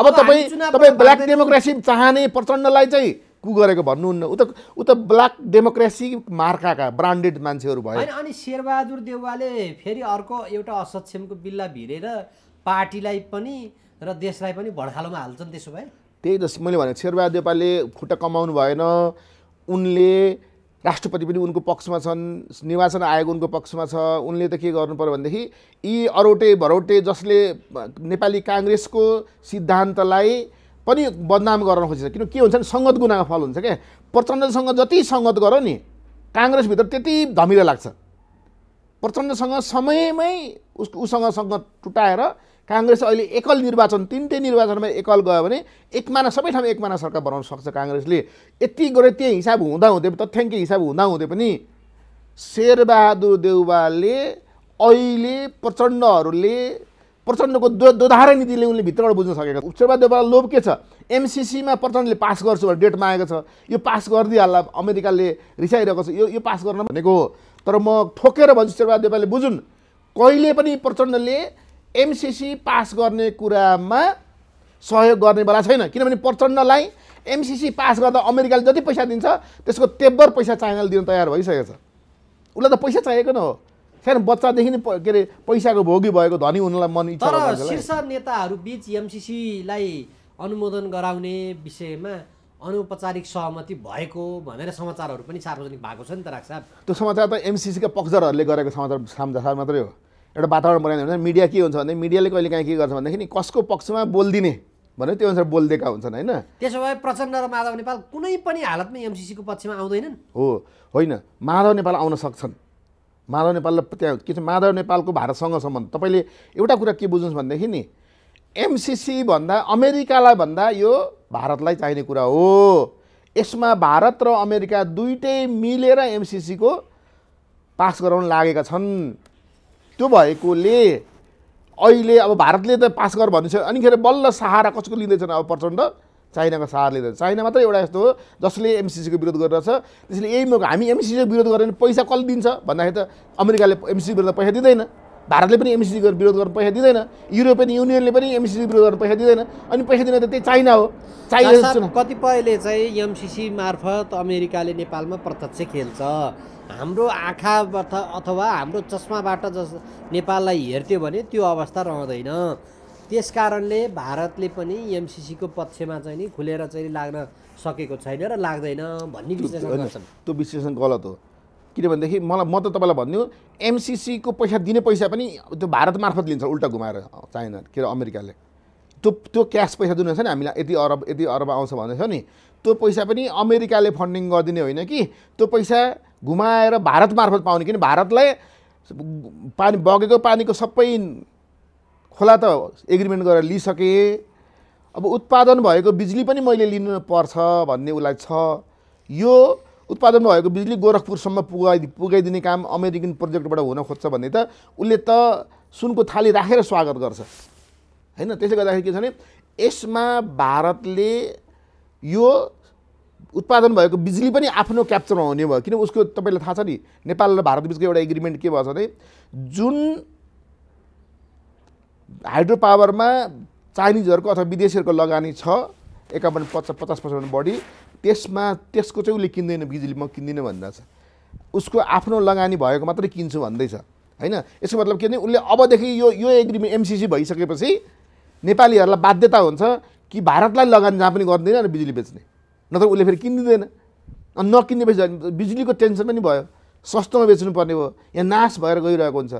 अब तपाईँ तपाईँ ब्ल्याक डेमोक्रेसी चाहने प्रचण्डलाई चाहिँ कु गरेको भन्नुहुन्न ऊ त ऊ त ब्ल्याक डेमोक्रेसी मार्काका ब्रान्डेड मान्छेहरू भयो अनि शेरबहादुर देउवाले फेरि अर्को एउटा असक्षमको बिल्ला भिरेर पार्टीलाई पनि र देशलाई पनि भडखालोमा हाल्छन् त्यसो भए त्यही जस्तो मैले भने शेरबहादुर देउपाले खुट्टा कमाउनु भएन उनले राष्ट्रपति पनि उनको पक्षमा छन् निर्वाचन आयोग उनको पक्षमा छ उनले त के गर्नु पऱ्यो भनेदेखि यी अरोटे भरोटे जसले नेपाली काङ्ग्रेसको सिद्धान्तलाई पनि बदनाम गर्न खोजिन्छ किन के हुन्छ नि सङ्गत गुनाको फल हुन्छ क्या प्रचण्डसँग जति सङ्गत गर नि काङ्ग्रेसभित्र त्यति धमिलो लाग्छ प्रचण्डसँग समयमै उस उसँग सङ्गत टुटाएर काङ्ग्रेस अहिले एकल निर्वाचन तिनटै निर्वाचनमा एकल गयो भने एकमाना सबै ठाउँमा एकमाना सरकार बनाउन सक्छ काङ्ग्रेसले यति गरे त्यही हिसाब हुँदाहुँदै तथ्याङ्क हिसाब हुँदाहुँदै पनि शेरबहादुर देउवाले अहिले प्रचण्डहरूले प्रचण्डको दो दोधारा नीतिले उनले भित्रबाट बुझ्न सकेका शेर्बहादेवबाट लोभ के छ एमसिसीमा प्रचण्डले पास गर्छु भनेर डेट मागेको छ यो पास गरिदिइहाल्ला अमेरिकाले रिसाइरहेको छ यो यो पास गर्न भनेको हो तर म ठोकेर भन्छु शेर्बहादेवले बुझुन् कहिले पनि प्रचण्डले एमसिसी पास गर्ने कुरामा सहयोग गर्ने बेला छैन किनभने प्रचण्डलाई एमसिसी पास गर्दा अमेरिकाले जति पैसा दिन्छ त्यसको तेब्बर पैसा चाइनाले दिन तयार भइसकेको छ उसलाई त पैसा चाहिएको न हो सानो बच्चादेखि नै के अरे पैसाको भोगी भएको धनी हुनलाई मन इच्छा तर शीर्ष नेताहरू बिच एमसिसीलाई अनुमोदन गराउने विषयमा अनौपचारिक सहमति भएको भनेर समाचारहरू पनि सार्वजनिक भएको छ नि त राख त्यो समाचार त एमसिसीका पक्षहरूले गरेको समाचार सामझासार मात्रै हो एउटा वातावरण बनाइदियो भने मिडिया के हुन्छ भने मिडियाले कहिले काहीँ के गर्छ भनेदेखि कसको पक्षमा बोलिदिने भनेर त्यो अनुसार बोलिदिएका हुन्छन् होइन त्यसो भए प्रचण्ड र माधव नेपाल कुनै पनि हालतमा एमसिसीको पक्षमा आउँदैनन् हो होइन माधव नेपाल आउन सक्छन् माधव नेपाल त्यहाँ के छ माधव नेपालको भारतसँग सम्बन्ध तपाईँले एउटा कुरा के बुझ्नुहोस् भनेदेखि नि एमसिसी भन्दा अमेरिकालाई भन्दा यो भारतलाई चाहिने कुरा हो यसमा भारत र अमेरिका दुइटै मिलेर एमसिसीको पास गराउन लागेका छन् त्यो भएकोले अहिले अब भारतले त पास गर भनिसक्यो अनिखेर बल्ल सहारा कसको लिँदैछन् अब प्रचण्ड चाइनाको सार लिँदैन चाइना मात्रै एउटा यस्तो हो जसले एमसिसीको विरोध गरिरहेछ त्यसले यही मौका हामी एमसिसीको विरोध गर्यो भने पैसा कसले दिन्छ भन्दाखेरि त अमेरिकाले एमसिसी विरोध पैसा दिँदैन भारतले पनि एमसिसीको विरोध गर्नु पैसा दिँदैन युरोपियन युनियनले पनि एमसिसी विरोध गर्नु पैसा दिँदैन अनि पैसा दिन त त्यही चाइना हो चाइना कतिपयले चाहिँ एमसिसी मार्फत अमेरिकाले नेपालमा प्रत्यक्ष खेल्छ हाम्रो आँखाबाट अथवा हाम्रो चस्माबाट जस नेपाललाई हेर्थ्यो भने त्यो अवस्था रहँदैन त्यस कारणले भारतले पनि एमसिसीको पक्षमा चाहिँ नि खुलेर चाहिँ लाग्न सकेको छैन र लाग्दैन भन्ने विश्लेषण त्यो विश्लेषण गलत हो किनभनेदेखि मलाई म त तपाईँलाई भनिदियो एमसिसीको पैसा दिने पैसा पनि त्यो भारत मार्फत लिन्छ उल्टा घुमाएर चाइना के अरे अमेरिकाले त्यो त्यो क्यास पैसा जुन छ नि हामीलाई यति अरब यति अरब आउँछ भन्दैछ नि त्यो पैसा पनि अमेरिकाले फन्डिङ गरिदिने होइन कि त्यो पैसा घुमाएर भारत मार्फत पाउने किन भारतलाई पानी बगेको पानीको सबै खोला त एग्रिमेन्ट गरेर लिइसकेँ अब उत्पादन भएको बिजुली पनि मैले लिनु पर्छ भन्ने उसलाई छ यो उत्पादन भएको बिजुली गोरखपुरसम्म पुगाइ पुगाइदिने काम अमेरिकन प्रोजेक्टबाट हुन खोज्छ भन्ने त उसले त सुनको थाली राखेर स्वागत गर्छ होइन त्यसले गर्दाखेरि के छ भने यसमा भारतले यो उत्पादन भएको बिजुली पनि आफ्नो क्याप्चरमा हुने भयो किन उसको तपाईँलाई थाहा छ नि नेपाल र भारत बिचको एउटा एग्रिमेन्ट के भएछ भने जुन हाइड्रो पावरमा चाइनिजहरूको अथवा विदेशीहरूको लगानी छ एकाउन्न पचास पचास पर्सेन्ट बढी त्यसमा त्यसको चाहिँ उसले किन्दैन बिजुली म किन्दिनँ भन्दछ उसको आफ्नो लगानी भएको मात्रै किन्छु भन्दैछ होइन यसको मतलब के भने उसले अबदेखि यो यो एग्रिमेन्ट एमसिसी भइसकेपछि नेपालीहरूलाई बाध्यता हुन्छ कि भारतलाई लगानी जहाँ पनि गर्दैन र बिजुली बेच्ने नत्र उसले फेरि किनिदिँदैन अनि नकिन्ने बिजुलीको टेन्सन पनि भयो सस्तोमा बेच्नुपर्ने भयो यहाँ नाश भएर गइरहेको हुन्छ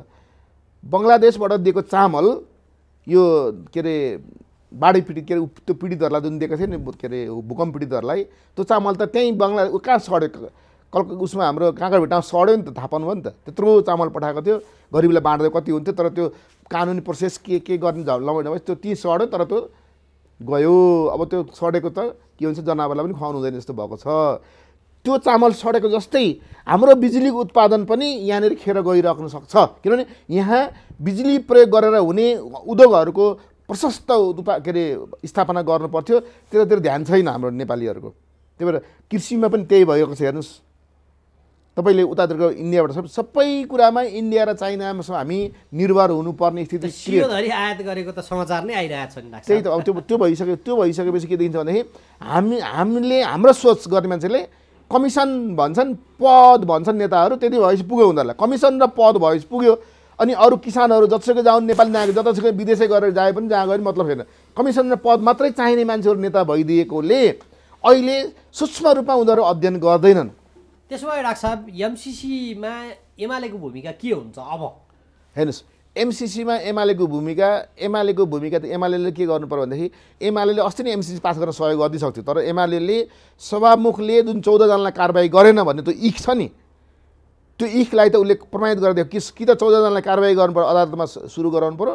बङ्गलादेशबाट दिएको चामल यो के अरे बाढी पीडित के अरे त्यो पीडितहरूलाई जुन दिएको थियो नि के अरे भूकम्प पीडितहरूलाई त्यो चामल त त्यहीँ बङ्गला कहाँ सड्यो कल उसमा हाम्रो काँक्रो भेटमा सड्यो नि त थाहा पाउनु भयो नि त त्यत्रो चामल पठाएको थियो गरिबीलाई बाँड्दै कति हुन्थ्यो तर त्यो कानुनी प्रोसेस के के गर्ने झल्लाउने भए त्यो ती सड्यो तर त्यो गयो अब त्यो सडेको त के हुन्छ जनावरलाई पनि खुवाउनु हुँदैन जस्तो भएको छ त्यो चामल सडेको जस्तै हाम्रो बिजुलीको उत्पादन पनि यहाँनिर खेर गइरहन सक्छ किनभने यहाँ बिजुली प्रयोग गरेर हुने उद्योगहरूको प्रशस्त उपा के अरे स्थापना गर्नुपर्थ्यो पर्थ्यो त्यतातिर ध्यान छैन हाम्रो नेपालीहरूको त्यही भएर कृषिमा पनि त्यही भएको छ हेर्नुहोस् तपाईँले उतातिरको इन्डियाबाट सबै सबै कुरामा इन्डिया र चाइनामा हामी निर्भर हुनुपर्ने स्थिति आयात गरेको त समाचार नै आइरहेको छ त्यही त अब त्यो त्यो भइसक्यो त्यो भइसकेपछि के देखिन्छ भन्दाखेरि हामी हामीले हाम्रो सोच गर्ने मान्छेले कमिसन भन्छन् पद भन्छन् नेताहरू त्यति भएपछि पुग्यो उनीहरूलाई कमिसन र पद भएपछि पुग्यो अनि अरू किसानहरू जतिसुकै जाउन् नेपाली नागरिक जतिसुकै विदेशै गरेर जाए पनि जहाँ गयो भने मतलब छैन कमिसन र पद मात्रै चाहिने मान्छेहरू नेता भइदिएकोले अहिले सूक्ष्म रूपमा उनीहरू अध्ययन गर्दैनन् त्यसो भए डाक्टर साहब एमसिसीमा एमालेको भूमिका के हुन्छ अब हेर्नुहोस् एमसिसीमा एमालेको भूमिका एमालेको भूमिका त एमाले के गर्नु पऱ्यो भनेदेखि एमाले अस्ति नै एमसिसी पास गर्न सहयोग सक्थ्यो तर एमाले सभामुखले जुन चौधजनालाई कारवाही गरेन भन्ने त्यो इख छ नि त्यो इखलाई त उसले प्रमाणित गरिदियो कि कि त चौधजनालाई कारवाही गर्नु पऱ्यो अदालतमा सुरु गराउनु पऱ्यो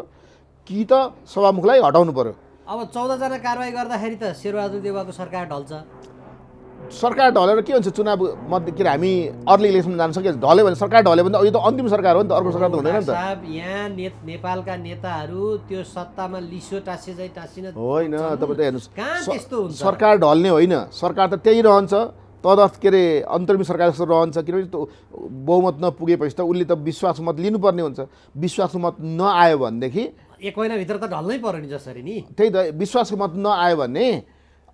कि त सभामुखलाई हटाउनु पऱ्यो अब चौधजना कारवाही गर्दाखेरि त शेरबहादुर देवाको सरकार ढल्छ सरकार ढलेर के हुन्छ चुनाव मध्ये के अरे हामी अर्ली इलेक्सनमा जान सकिन्छ ढल्यो भने सरकार ढल्यो भने त यो त अन्तिम सरकार हो नि त अर्को सरकार त हुँदैन नि त यहाँ ने नेपालका नेताहरू त्यो सत्तामा लिसो टाँसे चाहिँ टाँसिन होइन तपाईँ त हेर्नुहोस् सरकार ढल्ने होइन सरकार त त्यही रहन्छ तदर्थ के अरे अन्तरिम सरकार जस्तो रहन्छ किनभने बहुमत नपुगेपछि त उसले त विश्वास मत लिनुपर्ने हुन्छ विश्वास मत नआयो भनेदेखि एक महिनाभित्र त ढल्नै पर्यो नि जसरी नि त्यही त विश्वासको मत नआयो भने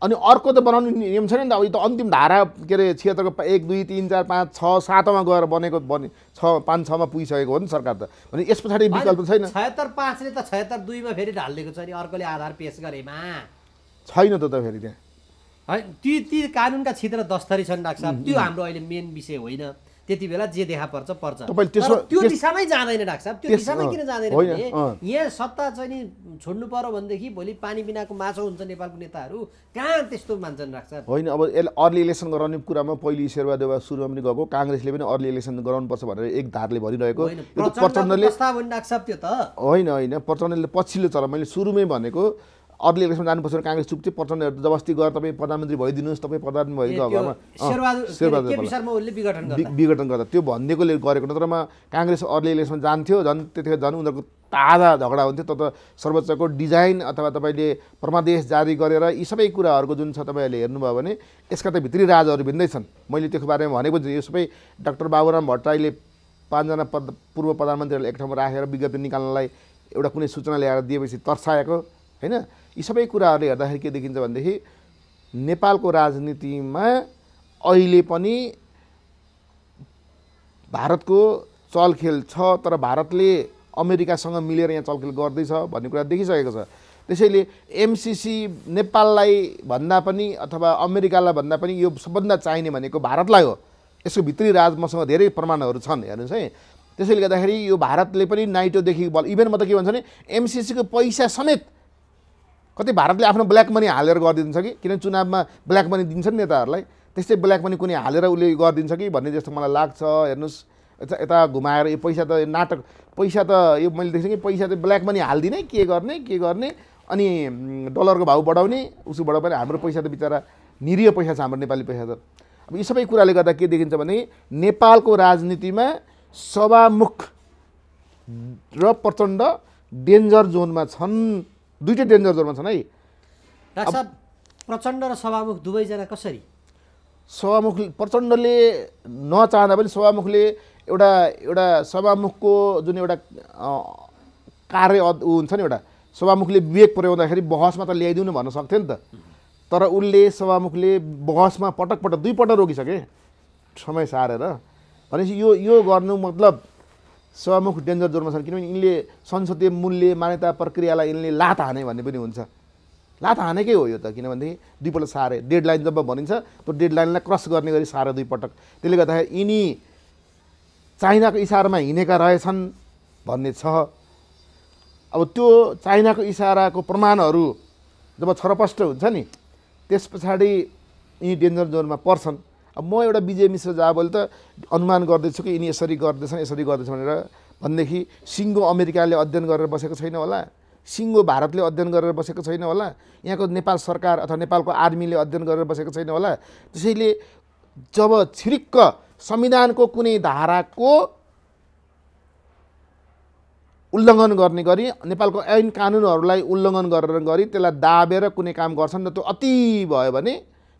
अनि अर्को त बनाउने नियम छैन नि त अब यो त अन्तिम धारा के अरे क्षेत्रको एक दुई तिन चार पाँच छ सातमा गएर बनेको बने छ पाँच छमा पुगिसकेको हो नि सरकार त भने यस पछाडि विकल्प छैन छयत्तर पाँचले त छयत्तर दुईमा फेरि ढालिदिएको छ नि अर्कोले आधार पेस गरेमा छैन त त फेरि त्यहाँ है ती ती कानुनका छिद्र दस्तरी छन् डाक्टर साहब त्यो हाम्रो अहिले मेन विषय होइन त्यति बेला जे देखा पर्छ पर्छ त्यो दिशामै जाँदैन डाक्टर साहब त्यो दिशामै किन जाँदैन भने यहाँ सत्ता चाहिँ नि छोड्नु पर्यो भनेदेखि भोलि पानी बिनाको माछा हुन्छ नेपालको नेताहरू कहाँ त्यस्तो मान्छन् डाक्टर साहब होइन अब यसले अर्ली इलेक्सन गराउने कुरामा पहिले शेरबहादेव सुरुमा पनि गएको काङ्ग्रेसले पनि अर्ली इलेक्सन गराउनुपर्छ भनेर एक धारले भनिरहेको प्रचण्डले डाक्टर साहब त्यो त होइन होइन प्रचण्डले पछिल्लो चरण मैले सुरुमै भनेको अर्ली इलेक्सन जानुपर्छ भने काङ्ग्रेस चुप्ती प्रचण्ड जबस्ती गरेर तपाईँ प्रधानमन्त्री भइदिनुहोस् तपाईँ प्रधानमन्त्री भएको घरमा विघटन गर्दा त्यो भनिदिएकोले गरेको नत्रमा काङ्ग्रेस अर्ली इलेक्सन जान्थ्यो झन् त्यतिखेर झन् उनीहरूको ताजा झगडा हुन्थ्यो तर सर्वोच्चको डिजाइन अथवा तपाईँले परमादेश जारी गरेर यी सबै कुराहरूको जुन छ तपाईँहरूले हेर्नुभयो भने यसका त भित्री राजहरू भिन्दै छन् मैले त्यसको बारेमा भनेको यो सबै डाक्टर बाबुराम भट्टराईले पाँचजना पद पूर्व प्रधानमन्त्रीहरूलाई एक ठाउँमा राखेर विज्ञप्ति निकाल्नलाई एउटा कुनै सूचना ल्याएर दिएपछि तर्साएको होइन यी सबै कुराहरूले हेर्दाखेरि के देखिन्छ भनेदेखि नेपालको राजनीतिमा अहिले पनि भारतको चलखेल छ तर भारतले अमेरिकासँग मिलेर यहाँ चलखेल गर्दैछ भन्ने कुरा देखिसकेको छ त्यसैले एमसिसी नेपाललाई भन्दा पनि अथवा अमेरिकालाई भन्दा पनि यो सबभन्दा चाहिने भनेको भारतलाई हो यसको भित्री राज मसँग धेरै प्रमाणहरू छन् हेर्नुहोस् है त्यसैले गर्दाखेरि यो भारतले पनि नाइटोदेखि बल इभेन म त के भन्छ भने एमसिसीको पैसा समेत कति भारतले आफ्नो ब्ल्याक मनी हालेर गरिदिन्छ कि किन चुनावमा ब्ल्याक मनी दिन्छ नि नेताहरूलाई त्यस्तै ब्ल्याक मनी कुनै हालेर उसले गरिदिन्छ कि भन्ने जस्तो मलाई लाग्छ हेर्नुहोस् यता यता घुमाएर यो पैसा त नाटक पैसा त यो मैले देखेँ कि पैसा त ब्ल्याक मनी हालिदिने के गर्ने के गर्ने अनि डलरको भाउ बढाउने उसोबाट पनि हाम्रो पैसा त बिचरा निरीह पैसा छ हाम्रो नेपाली पैसा त अब यी सबै कुराले गर्दा के देखिन्छ भने नेपालको राजनीतिमा सभामुख र प्रचण्ड डेन्जर जोनमा छन् दुइटै डेन्जर जोनमा छन् है प्रचण्ड र सभामुख दुवैजना कसरी सभामुख प्रचण्डले नचाहँदा पनि सभामुखले एउटा एउटा सभामुखको जुन एउटा कार्य ऊ हुन्छ नि एउटा सभामुखले विवेक पुर्याउँदाखेरि बहसमा त ल्याइदिनु भन्न सक्थ्यो नि त तर उसले सभामुखले बहसमा पटक पटक दुईपटक रोकिसके समय सारेर भनेपछि यो यो गर्नु मतलब सभामुख डेन्जर जोनमा छन् किनभने यिनले संसदीय मूल्य मान्यता प्रक्रियालाई यिनले लात हाने भन्ने पनि हुन्छ लात हानेकै हो यो त किनभनेदेखि दुईपल्ट सारे डेड लाइन जब भनिन्छ त्यो डेड लाइनलाई क्रस गर्ने गरी सारे दुईपटक त्यसले गर्दाखेरि यिनी चाइनाको इसारामा हिँडेका रहेछन् भन्ने छ अब त्यो चाइनाको इसाराको प्रमाणहरू जब छरपष्ट हुन्छ नि त्यस पछाडि यी डेन्जर जोनमा पर्छन् अब म एउटा विजय मिश्र जावल त अनुमान गर्दैछु कि यिनी यसरी गर्दैछन् यसरी गर्दैछ भनेर भनेदेखि सिङ्गो अमेरिकाले अध्ययन गरेर बसेको छैन होला सिङ्गो भारतले अध्ययन गरेर बसेको छैन होला यहाँको नेपाल सरकार अथवा नेपालको आर्मीले अध्ययन गरेर बसेको छैन होला त्यसैले जब छिरिक्क संविधानको कुनै धाराको उल्लङ्घन गर्ने गरी नेपालको ऐन कानुनहरूलाई उल्लङ्घन गरेर गरी त्यसलाई दाबेर कुनै काम गर्छन् र त्यो अति भयो भने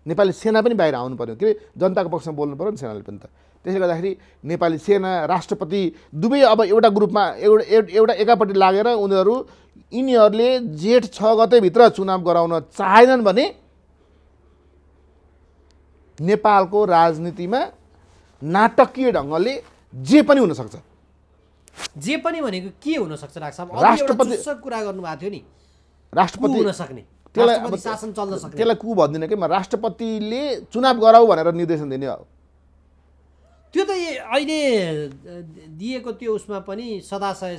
नेपाली सेना पनि बाहिर आउनु पर्यो के अरे जनताको पक्षमा बोल्नु पऱ्यो नि सेनाले पनि त त्यसले गर्दाखेरि नेपाली सेना राष्ट्रपति दुवै अब एउटा ग्रुपमा एउटा एउटा एकापट्टि लागेर उनीहरू यिनीहरूले जेठ छ गतेभित्र चुनाव गराउन चाहेनन् भने नेपालको राजनीतिमा नाटकीय ढङ्गले जे पनि हुनसक्छ जे पनि भनेको के हुनसक्छ राष्ट्रपति कुरा गर्नुभएको थियो नि राष्ट्रपति हुन सक्ने त्यसलाई अब शासन चल्न सक्छ त्यसलाई को भन्दिनँ कि म राष्ट्रपतिले चुनाव गराऊ भनेर निर्देशन दिने हो त्यो त अहिले दिएको त्यो उसमा पनि सदाशय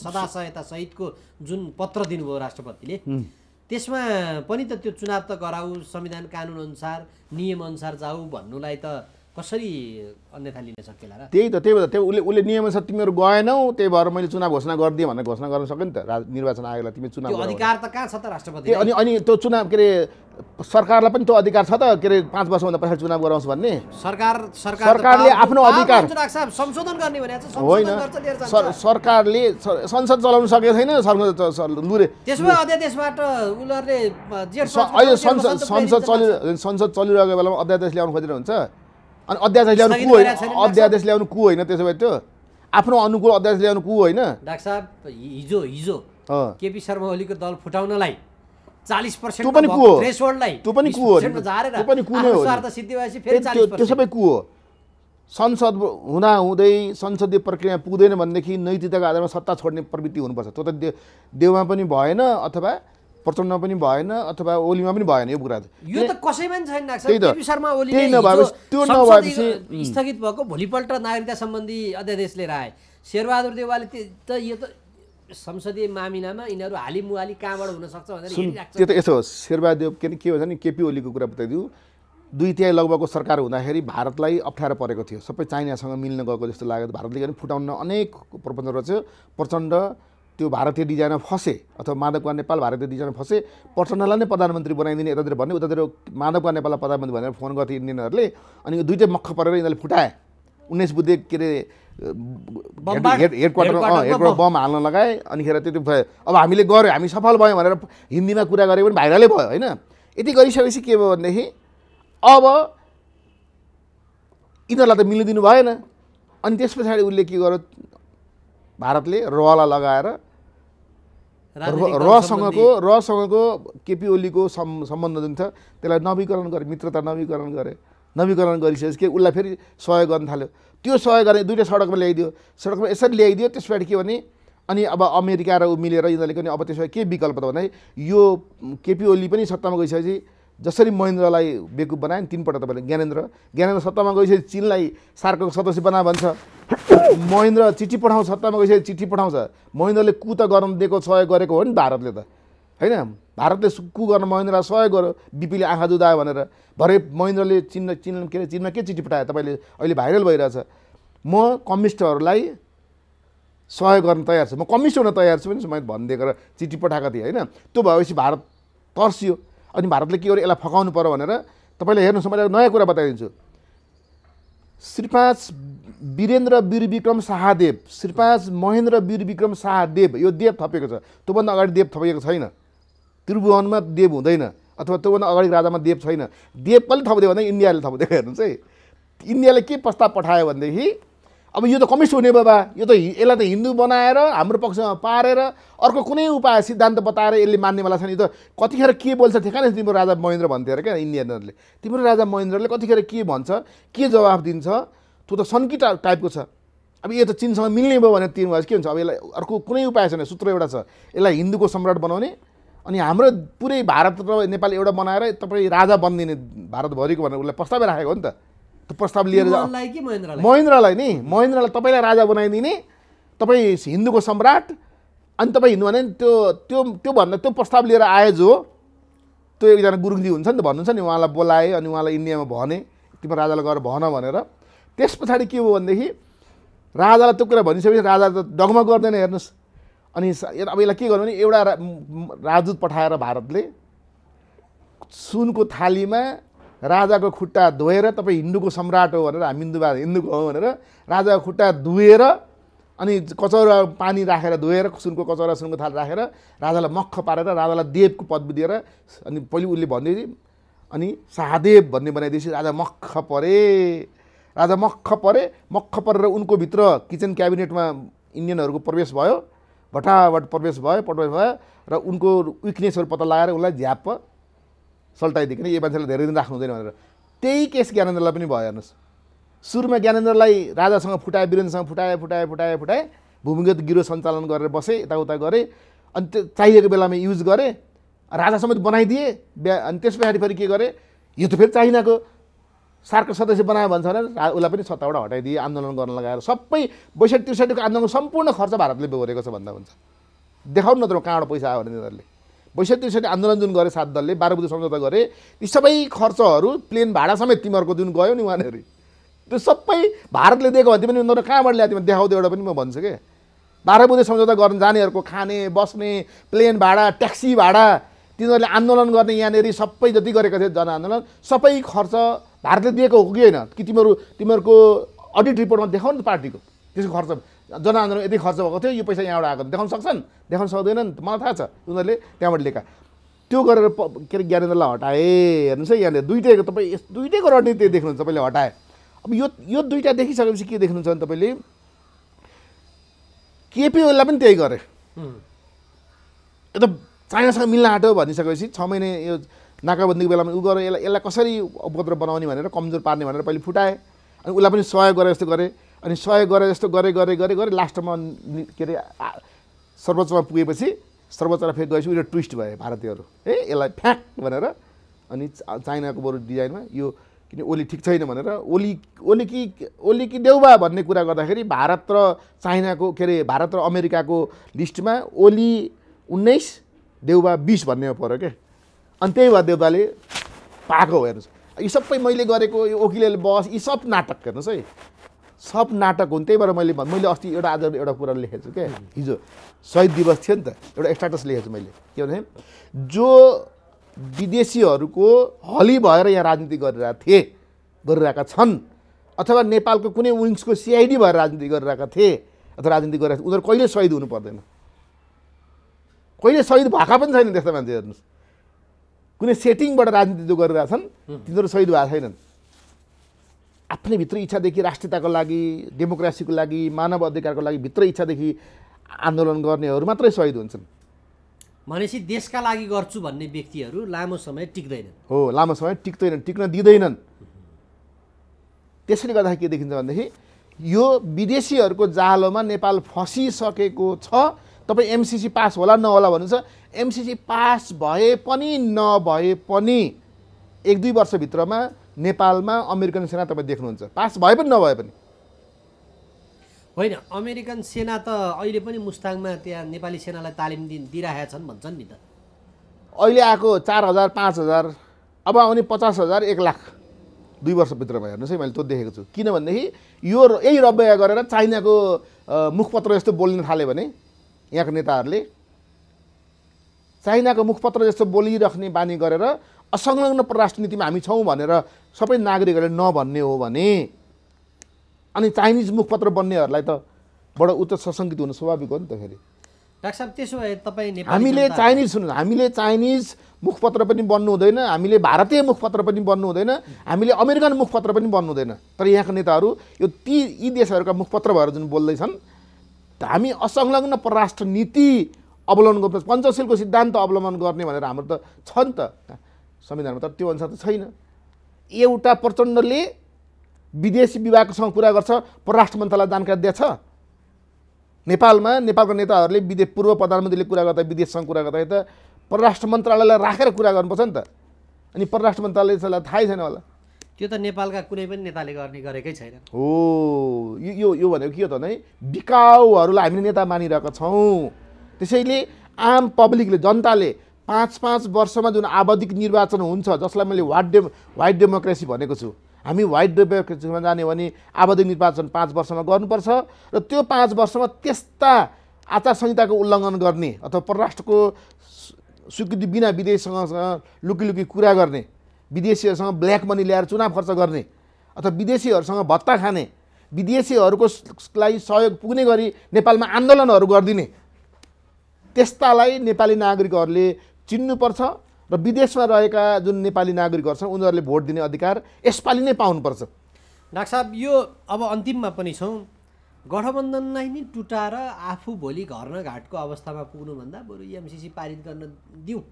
सदा सहितको जुन पत्र दिनुभयो राष्ट्रपतिले त्यसमा पनि त त्यो चुनाव त गराऊ संविधान कानुनअनुसार नियमअनुसार जाऊ भन्नुलाई त कसरी अन्यथा लिन सकिएला र त्यही त त्यही भएर त्यो उसले उसले छ तिमीहरू गएनौ त्यही भएर मैले चुनाव घोषणा गरिदिएँ भनेर घोषणा गर्न सक्यो नि त निर्वाचन आयोगलाई तिमी चुनाव अधिकार त कहाँ छ त राष्ट्रपति अनि अनि त्यो चुनाव के अरे सरकारलाई पनि त्यो अधिकार छ त के अरे पाँच वर्षभन्दा पछाडि चुनाव गराउँछ भन्ने सरकार सरकारले आफ्नो अधिकार संशोधन गर्ने भने होइन सरकारले संसद चलाउन सकेको छैन लुरे अध्यादेशबाट अहिले संसद संसद चलि संसद चलिरहेको बेलामा अध्यादेश ल्याउनु खोजेर हुन्छ अनि अध्यादेश ल्याउनु को होइन अध्यादेश ल्याउनु को होइन त्यसो भए त्यो आफ्नो अनुकूल अध्यादेश ल्याउनु को होइन डाक्टर साहब हिजो हिजो केपी शर्मा ओलीको दल फुटाउनलाई पनि त्यो पनि त्यो सबै को हो संसद हुँदाहुँदै हुँदै संसदीय प्रक्रिया पुग्दैन भनेदेखि नैतिकताको आधारमा सत्ता छोड्ने प्रवृत्ति हुनुपर्छ त्यो त देउमा पनि भएन अथवा प्रचण्डमा पनि भएन अथवा ओलीमा पनि भएन यो कुरा यो त कसै पनि छैन त्यही नभएपछि त्यो नभएपछि स्थगित भएको भोलिपल्ट नागरिकता सम्बन्धी अध्यादेश लिएर आए शेरबहादुर देवालले त यो त संसदीय मामिलामा यिनीहरू हालिमुहाली कहाँबाट हुनसक्छ भनेर त्यो त यसो होस् शेरबहादेव के के भन्छ नि केपी ओलीको कुरा बताइदिउँ दुई तिहाई लगभगको सरकार हुँदाखेरि भारतलाई अप्ठ्यारो परेको थियो सबै चाइनासँग मिल्न गएको जस्तो लाग्यो भारतले पनि फुटाउन अनेक प्रबन्ध रच्यो प्रचण्ड त्यो भारतीय डिजाइनमा फसे अथवा कुमार नेपाल भारतीय डिजाइनमा फसे पर्सनललाई नै प्रधानमन्त्री बनाइदिने यतातिर भन्ने उतातिर कुमार नेपाललाई प्रधानमन्त्री भनेर फोन गर्थे इन्डियनहरूले अनि यो दुइटै मख परेर यिनीहरूले फुटाए उन्नाइस बुद्धे के अरे हेड हेड क्वार्टर हेड बम हाल्न लगाए अनिखेर त्यति भयो अब हामीले गऱ्यो हामी सफल भयौँ भनेर हिन्दीमा कुरा गरे पनि भाइरलै भयो होइन यति गरिसकेपछि के भयो भनेदेखि अब यिनीहरूलाई त मिलिदिनु भएन अनि त्यस पछाडि उसले के गर्यो भारतले रवाला लगाएर र रसँगको रसँगको केपी ओलीको सम्बन्ध जुन छ त्यसलाई नवीकरण गरे मित्रता नवीकरण गरे नवीकरण गरिसकेपछि के उसलाई फेरि सहयोग गर्न थाल्यो त्यो सहयोग गर्ने दुइटा सडकमा ल्याइदियो सडकमा यसरी ल्याइदियो त्यस के भने अनि अब अमेरिका र ऊ मिलेर यिनीहरूले पनि अब त्यसमा के विकल्प त भन्दाखेरि यो केपी ओली पनि सत्तामा गइसकेपछि जसरी महेन्द्रलाई बेकुप बनायो नि तिनपल्ट तपाईँले ज्ञानेन्द्र ज्ञानेन्द्र सत्तामा गइसकेपछि चिनलाई सार्कको सदस्य बना भन्छ महेन्द्र चिठी पठाउँछ सत्तामा गइसकेपछि चिठी पठाउँछ महेन्द्रले कु त गर्न दिएको सहयोग गरेको हो नि भारतले त होइन भारतले कु गर्न महेन्द्रलाई सहयोग गर्यो बिपीले आँखा जुदायो भनेर भरे महेन्द्रले चिन्न चिन्न के अरे चिनमा के चिठी पठायो तपाईँले अहिले भाइरल भइरहेछ म कम्युनिस्टहरूलाई सहयोग गर्न तयार छु म कम्युनिस्ट हुन तयार छु भने भनिदिएको र चिठी पठाएको थिएँ होइन त्यो भएपछि भारत तर्सियो अनि भारतले के गर्यो यसलाई फकाउनु पऱ्यो भनेर तपाईँले हेर्नुहोस् मैले नयाँ कुरा बताइदिन्छु श्रीपाँच वीरेन्द्र वीरविक्रम शाहदेव श्रीपाँच महेन्द्र वीरविक्रम शाहदेव यो देव थपेको छ त्योभन्दा अगाडि देव थपिएको छैन त्रिभुवनमा देव हुँदैन अथवा त्योभन्दा अगाडि राजामा देव छैन देव कसले थपिदियो भने इन्डियाले थपिदियो हेर्नुहोस् है इन्डियाले के प्रस्ताव पठायो भनेदेखि अब यो त कम्युनिस्ट हुने बाबा यो त यसलाई त हिन्दू बनाएर हाम्रो पक्षमा पारेर अर्को कुनै उपाय सिद्धान्त बताएर यसले मान्नेवाला छैन यो त कतिखेर के बोल्छ ठेका नै तिम्रो राजा महेन्द्र भन्थ्यो अरे क्या इन्डियनहरूले तिम्रो राजा महेन्द्रले कतिखेर के भन्छ के जवाब दिन्छ त्यो त सन्की टाइपको छ अब यो त चिनसँग मिल्ने भयो भने तिर्नु के हुन्छ अब यसलाई अर्को कुनै उपाय छैन सूत्र एउटा छ यसलाई हिन्दूको सम्राट बनाउने अनि हाम्रो पुरै भारत र नेपाल एउटा बनाएर तपाईँ राजा बनिदिने भारतभरिको भनेर उसलाई प्रस्तावै राखेको हो नि त त्यो प्रस्ताव लिएर महेन्द्रलाई नि महेन्द्रलाई तपाईँलाई राजा बनाइदिने तपाईँ हिन्दूको सम्राट अनि तपाईँ हिन्दू भने त्यो त्यो त्यो भन्दा त्यो प्रस्ताव लिएर आए जो त्यो एकजना गुरुङजी हुन्छ नि त भन्नुहुन्छ नि उहाँलाई बोलाए अनि उहाँलाई इन्डियामा भने तिम्रो राजालाई गएर भन भनेर त्यस पछाडि के हो भनेदेखि राजालाई त्यो कुरा भनिसकेपछि राजा त डगमा गर्दैन हेर्नुहोस् अनि अब यसलाई के गर्नु भने एउटा राजदूत पठाएर भारतले सुनको थालीमा राजाको खुट्टा धोएर तपाईँ हिन्दूको सम्राट हो भनेर हामी हिन्दू हिन्दूको हो भनेर राजाको खुट्टा धोएर अनि कचौरा पानी राखेर धोएर सुनको कचौरा सुनको थाल राखेर राजालाई मख पारेर राजालाई देवको पदवी दिएर अनि पहिले उसले भन्यो अनि शाहदेव भन्ने बनाइदिएपछि राजा मख परे राजा मख परे मख परेर उनको भित्र किचन क्याबिनेटमा इन्डियनहरूको प्रवेश भयो भटाभट प्रवेश भयो प्रवेश भयो र उनको विकनेसहरू पत्ता लगाएर उसलाई झ्याप सल्टाइदिकन यो मान्छेलाई धेरै दिन राख्नु हुँदैन भनेर त्यही केस ज्ञानेन्द्रलाई पनि भयो हेर्नुहोस् सुरुमा ज्ञानेन्द्रलाई राजासँग फुटाए बिरेन्द्रसँग फुटाए फुटाए फुटाए फुटाए भूमिगत गिरो सञ्चालन गरेर बसेँ यताउता गरेँ अनि त्यो चाहिएको बेलामा युज गरेँ राजा समेत बनाइदिएँ बिहा अनि त्यस पछाडि फेरि के गरेँ यो त फेरि चाइनाको सार्क सदस्य बनायो भन्छ भने उसलाई पनि सत्ताबाट हटाइदिए आन्दोलन गर्न लगाएर सबै बैसठी त्रिसठीको आन्दोलनको सम्पूर्ण खर्च भारतले बेहोरेको छ भन्दा हुन्छ देखाउनु नत्र कहाँबाट पैसा आयो भने तिनीहरूले बैसठी त्रिसठी आन्दोलन जुन गरे सात दलले बाह्र बुझे सम्झौता गरे ती सबै खर्चहरू प्लेन भाडा समेत तिमीहरूको जुन गयो नि उहाँनिर त्यो सबै भारतले दिएको भने पनि उनीहरू कहाँबाट ल्याए तिमीले देखाउँदै एउटा पनि म भन्छु क्या बाह्र बुझे सम्झौता गर्न जानेहरूको खाने बस्ने प्लेन भाडा ट्याक्सी भाडा तिनीहरूले आन्दोलन गर्ने यहाँनिर सबै जति गरेको थिए जनआन्दोलन सबै खर्च भारतले दिएको हो कि होइन कि तिमीहरू तिमीहरूको अडिट रिपोर्टमा देखाउनु पार्टीको त्यसको खर्च जनआन्दोलन यति खर्च भएको थियो यो पैसा यहाँबाट आएको देखाउन सक्छन् देखाउन सक्दैनन् मलाई थाहा छ उनीहरूले त्यहाँबाट लिएका त्यो गरेर प के अरे ज्ञानेन्द्रलाई हटाए हेर्नुहोस् है यहाँनिर दुइटैको तपाईँ यस दुइटैको रणनीति देख्नुहुन्छ तपाईँले हटाए अब यो यो दुइटा देखिसकेपछि के देख्नुहुन्छ भने तपाईँले केपी ओलीलाई पनि त्यही गरे यो त चाइनासँग मिल्न आँट्यो भनिसकेपछि छ महिना यो नाकाबन्दीको बेलामा उ गरेर यसलाई यसलाई कसरी उपद्रव बनाउने भनेर कमजोर पार्ने भनेर पहिले फुटाए अनि उसलाई पनि सहयोग गरे जस्तो गरेँ अनि सहयोग गरे जस्तो गरे गरे गरे गरे लास्टमा के अरे सर्वोच्चमा पुगेपछि सर्वोच्चमा फेक गएपछि उनीहरू ट्विस्ट भयो भारतीयहरू है यसलाई फ्याक भनेर अनि चाइनाको बरु डिजाइनमा यो किन ओली ठिक छैन भनेर ओली ओली कि ओली कि देउबा भन्ने कुरा गर्दाखेरि भारत र चाइनाको के अरे भारत र अमेरिकाको लिस्टमा ओली उन्नाइस देउबा बिस भन्ने पऱ्यो क्या अनि त्यही भए देउबाले पाएको हो हेर्नुहोस् यी सबै मैले गरेको यो ओकिले बस यी सब नाटक हेर्नुहोस् है सब नाटक हुन् त्यही भएर मैले मैले अस्ति एउटा आज एउटा कुरा लेखेको छु क्या हिजो शहीद दिवस थियो नि त एउटा स्ट्याटस लेखेको छु मैले के भने जो विदेशीहरूको हली भएर यहाँ राजनीति गरिरहेका थिए गरिरहेका छन् अथवा नेपालको कुनै विङ्सको सिआइडी भएर राजनीति गरिरहेका थिए अथवा राजनीति गरिरहेको उनीहरू कहिले सहिद हुनु पर्दैन कहिले सहिद भएका पनि छैन त्यस्ता मान्छे हेर्नुहोस् कुनै सेटिङबाट राजनीति जो गरिरहेछन् तिनीहरू सहिद भएको छैनन् आफ्नै भित्र इच्छादेखि राष्ट्रियताको लागि डेमोक्रेसीको लागि मानव अधिकारको लागि भित्र इच्छादेखि आन्दोलन गर्नेहरू मात्रै सहिद हुन्छन् भनेपछि देशका लागि गर्छु भन्ने व्यक्तिहरू लामो समय टिक्दैनन् हो लामो समय टिक्दैनन् टिक्न दिँदैनन् त्यसैले गर्दाखेरि के देखिन्छ भनेदेखि यो विदेशीहरूको जालोमा नेपाल फसिसकेको छ तपाईँ एमसिसी पास होला नहोला भन्नुहुन्छ एमसिसी पास भए पनि नभए पनि एक दुई वर्षभित्रमा नेपालमा अमेरिकन सेना तपाईँ देख्नुहुन्छ पास भए पनि नभए पनि होइन अमेरिकन सेना त अहिले पनि मुस्ताङमा त्यहाँ नेपाली सेनालाई तालिम दि दिइरहेका छन् भन्छन् नि त अहिले आएको चार हजार पाँच हजार अब आउने पचास हजार एक लाख दुई वर्षभित्रमा हेर्नुहोस् है मैले त्यो देखेको छु किनभनेदेखि यो यही रबया गरेर चाइनाको मुखपत्र जस्तो बोल्न थाल्यो भने यहाँको नेताहरूले चाइनाको मुखपत्र जस्तो बोलिराख्ने बानी गरेर असंलग्न परराष्ट्र नीतिमा हामी छौँ भनेर सबै नागरिकहरूले नभन्ने हो भने अनि चाइनिज मुखपत्र बन्नेहरूलाई त बडो उच्च सशङ्कित हुनु स्वाभाविक हो नि त फेरि डाक्टर साहब त्यसो भए तपाईँ हामीले चाइनिज सुन्नु हामीले चाइनिज मुखपत्र पनि बन्नु हुँदैन हामीले भारतीय मुखपत्र पनि बन्नु हुँदैन हामीले अमेरिकन मुखपत्र पनि बन्नु हुँदैन तर यहाँका नेताहरू यो ती यी देशहरूका मुखपत्र भएर जुन बोल्दैछन् हामी असंलग्न परराष्ट्र नीति अवलम्बन गर्नु पञ्चशीलको सिद्धान्त अवलम्बन गर्ने भनेर हाम्रो त छ नि त संविधानमा तर त्यो अनुसार त छैन एउटा प्रचण्डले विदेशी विभागसँग कुरा गर्छ परराष्ट्र मन्त्रालय जानकारी दिएछ नेपालमा नेपालका नेताहरूले विदेश पूर्व प्रधानमन्त्रीले कुरा गर्दा विदेशसँग कुरा गर्दाखेरि त परराष्ट्र मन्त्रालयलाई राखेर कुरा गर्नुपर्छ नि त अनि परराष्ट्र मन्त्रालयलाई थाहै छैन होला त्यो त नेपालका कुनै पनि नेताले गर्ने गरेकै छैन हो यो यो भनेको के हो त भने बिकाउहरूलाई हामीले नेता मानिरहेका छौँ त्यसैले आम पब्लिकले जनताले पाँच पाँच वर्षमा जुन आवधिक निर्वाचन हुन्छ जसलाई मैले वाइट डे वाइट डेमोक्रेसी भनेको छु हामी वाइट डेमोक्रेसीमा जाने भने आवधिक निर्वाचन पाँच वर्षमा गर्नुपर्छ र त्यो पाँच वर्षमा त्यस्ता आचार संहिताको उल्लङ्घन गर्ने अथवा परराष्ट्रको स्वीकृति बिना विदेशसँग लुकी लुकी कुरा गर्ने विदेशीहरूसँग ब्ल्याक मनी ल्याएर चुनाव खर्च गर्ने अथवा विदेशीहरूसँग भत्ता खाने विदेशीहरूको लागि सहयोग पुग्ने गरी नेपालमा आन्दोलनहरू गरिदिने त्यस्तालाई नेपाली नागरिकहरूले चिन्नुपर्छ र विदेशमा रहेका जुन नेपाली नागरिकहरू छन् उनीहरूले भोट दिने अधिकार यसपालि नै पाउनुपर्छ डाक्टर साहब यो अब अन्तिममा पनि छौँ गठबन्धनलाई नै टुटाएर आफू भोलि घर घाटको अवस्थामा पुग्नुभन्दा बरु एमसिसी पारित गर्न दिउँ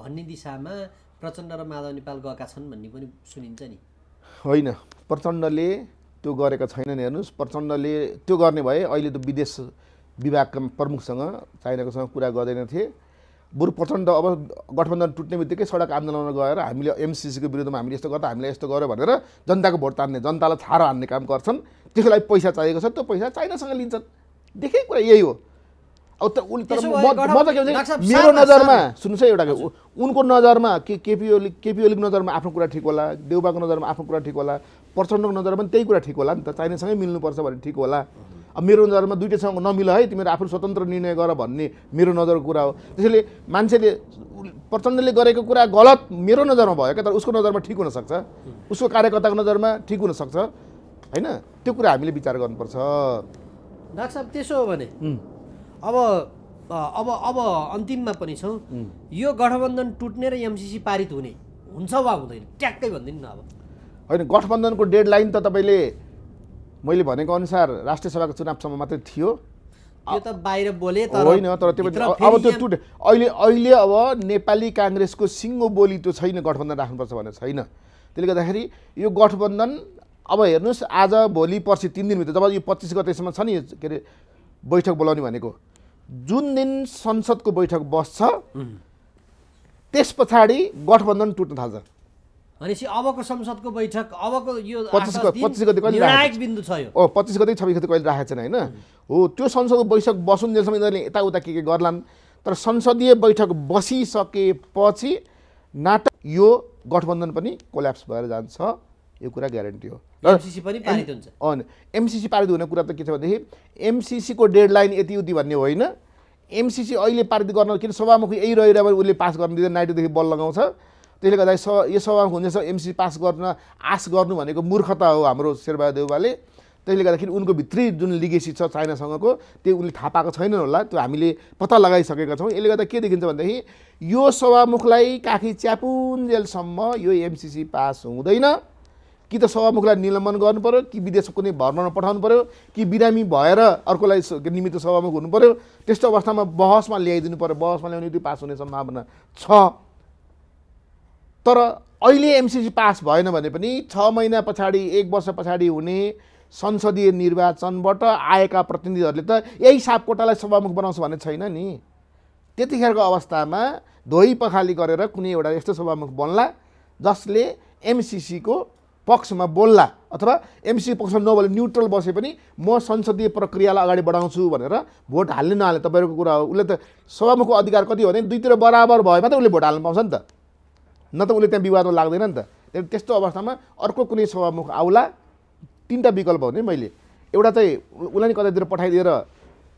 भन्ने दिशामा प्रचण्ड र माधव नेपाल गएका छन् भन्ने पनि सुनिन्छ नि होइन प्रचण्डले त्यो गरेका छैनन् हेर्नुहोस् प्रचण्डले त्यो गर्ने भए अहिले त विदेश विभागका प्रमुखसँग चाइनाकोसँग कुरा गर्दैनथे बरु प्रचण्ड अब गठबन्धन टुट्ने बित्तिकै सडक आन्दोलनमा गएर हामीले एमसिसीको विरुद्धमा हामीले यस्तो गर्दा हामीले यस्तो गर्यो भनेर जनताको भोट तान्ने जनतालाई छारो हान्ने काम गर्छन् त्यसको लागि पैसा चाहिएको छ त्यो पैसा चाइनासँग लिन्छन् देखेको कुरा यही हो अब त उन म त के भन्छ मेरो नजरमा सुन्नुहोस् है एउटा उनको नजरमा के केपी ओली नजरमा आफ्नो कुरा ठिक होला देउबाको नजरमा आफ्नो कुरा ठिक होला प्रचण्डको नजरमा पनि त्यही कुरा ठिक होला नि त चाइनासँगै मिल्नुपर्छ भने ठिक होला अब मेरो नजरमा दुइटैसँग नमिल है तिमीहरू आफ्नो स्वतन्त्र निर्णय गर भन्ने मेरो नजरको कुरा हो त्यसैले मान्छेले प्रचण्डले गरेको कुरा गलत मेरो नजरमा भयो क्या तर उसको नजरमा ठिक हुनसक्छ उसको कार्यकर्ताको नजरमा ठिक हुनसक्छ होइन त्यो कुरा हामीले विचार गर्नुपर्छ डाक्टर साहब त्यसो हो भने अब अब अब अन्तिममा पनि छौँ यो गठबन्धन टुट्ने र एमसिसी पारित हुने हुन्छ वा हुँदैन ट्याक्कै भनिदिनु न अब होइन गठबन्धनको डेड लाइन त तपाईँले मैले भनेको अनुसार राष्ट्रिय सभाको चुनावसम्म मात्रै थियो त बाहिर बोले तर होइन तर त्यो अब त्यो टुट अहिले अहिले अब नेपाली काङ्ग्रेसको सिङ्गो बोली त्यो छैन गठबन्धन राख्नुपर्छ भनेर छैन त्यसले गर्दाखेरि यो गठबन्धन अब हेर्नुहोस् आज भोलि पर्सि तिन दिनभित्र जब यो पच्चिस गतेसम्म छ नि के अरे बैठक बोलाउने भनेको जुन दिन संसदको बैठक बस्छ त्यस पछाडि गठबन्धन टुट्न थाल्छ भनेपछि अबको संसदको बैठक अबको यो पच्चिस गते कहिले निर्णायक बिन्दु छ यो पच्चिस गते छब्बिस गते कहिले राखेको छैन होइन हो त्यो संसदको बैठक बसुन्जेलसम्म यिनीहरूले यताउता के के गर्लान् तर संसदीय बैठक बसिसकेपछि नाटक यो गठबन्धन पनि कोल्याप्स भएर जान्छ यो कुरा ग्यारेन्टी हो एमसिसी पनि पारित हुन्छ अनि एमसिसी पारित हुने कुरा त के छ भनेदेखि एमसिसीको डेड लाइन यति उति भन्ने होइन एमसिसी अहिले पारित गर्न किन सभामुखी यही रहेर उसले पास गर्न दिँदैन नाइटोदेखि बल लगाउँछ त्यसले गर्दा स यो सभामा हुनेछ एमसी पास गर्न आश गर्नु भनेको मूर्खता हो हाम्रो शेरबहादुर देउवाले त्यसले गर्दाखेरि उनको भित्री जुन लिगेसी छ चाइनासँगको त्यो उनले थाहा पाएको छैनन् होला त्यो हामीले पत्ता लगाइसकेका छौँ यसले गर्दा के देखिन्छ भनेदेखि यो सभामुखलाई काखी च्यापुन्जेलसम्म यो एमसिसी पास हुँदैन कि त सभामुखलाई निलम्बन गर्नु पऱ्यो कि विदेश कुनै भर्नामा पठाउनु पऱ्यो कि बिरामी भएर अर्कोलाई निमित्त सभामुख हुनु पऱ्यो त्यस्तो अवस्थामा बहसमा ल्याइदिनु पऱ्यो बहसमा ल्याउने त्यो पास हुने सम्भावना छ तर अहिले एमसिसी पास भएन भने पनि छ महिना पछाडि एक वर्ष पछाडि हुने संसदीय निर्वाचनबाट आएका प्रतिनिधिहरूले त यही सापकोटालाई सभामुख बनाउँछ भन्ने छैन नि त्यतिखेरको अवस्थामा धोइ पखाली गरेर कुनै एउटा यस्तो सभामुख बन्ला जसले एमसिसीको पक्षमा बोल्ला अथवा एमसी पक्षमा नबोले न्युट्रल बसे पनि म संसदीय प्रक्रियालाई अगाडि बढाउँछु भनेर भोट हाल्ने नहाल्ने तपाईँहरूको कुरा हो उसले त सभामुखको अधिकार कति हो भने दुईतिर बराबर भए मात्रै उसले भोट हाल्नु पाउँछ नि त न त उसले त्यहाँ विवादमा लाग्दैन नि त त्यस्तो अवस्थामा अर्को कुनै सभामुख आउला तिनवटा विकल्प हो नि मैले एउटा चाहिँ उसलाई नि कतैतिर पठाइदिएर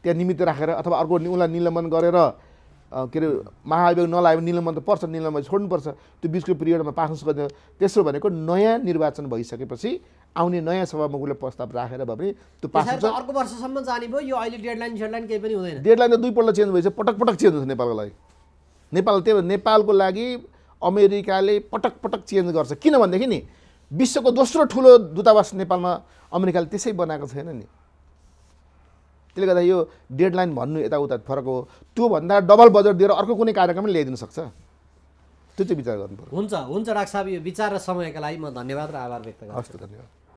त्यहाँ निमित्त राखेर अथवा अर्को उसलाई निलम्बन गरेर के अरे महाभियोग नलायो भने निलम्बन त पर्छ निलम्बन छोड्नुपर्छ त्यो बिचको पिरियडमा पास सक्दैन तेस्रो भनेको नयाँ निर्वाचन भइसकेपछि आउने नयाँ सभामुखले प्रस्ताव राखेर भए पनि त्यो पास हुन्छ अर्को वर्षसम्म जाने भयो यो अहिले डेडलाइन सेडलाइन केही पनि हुँदैन डेडलाइन त दुईपल्ट चेन्ज भइसक्यो पटक पटक चेन्ज हुन्छ नेपालको लागि नेपाल त्यही भएर नेपालको लागि अमेरिकाले पटक पटक चेन्ज गर्छ किनभनेदेखि नि विश्वको दोस्रो ठुलो दूतावास नेपालमा अमेरिकाले त्यसै बनाएको छैन नि त्यसले गर्दा यो डेडलाइन भन्नु यताउता फरक हो त्योभन्दा डबल बजेट दिएर अर्को कुनै कार्यक्रम ल्याइदिनु सक्छ त्यो चाहिँ विचार गर्नु पर्यो हुन्छ हुन्छ डाक्टर साहब यो विचार र समयका लागि म धन्यवाद र आभार व्यक्त गर्छु हस् धन्यवाद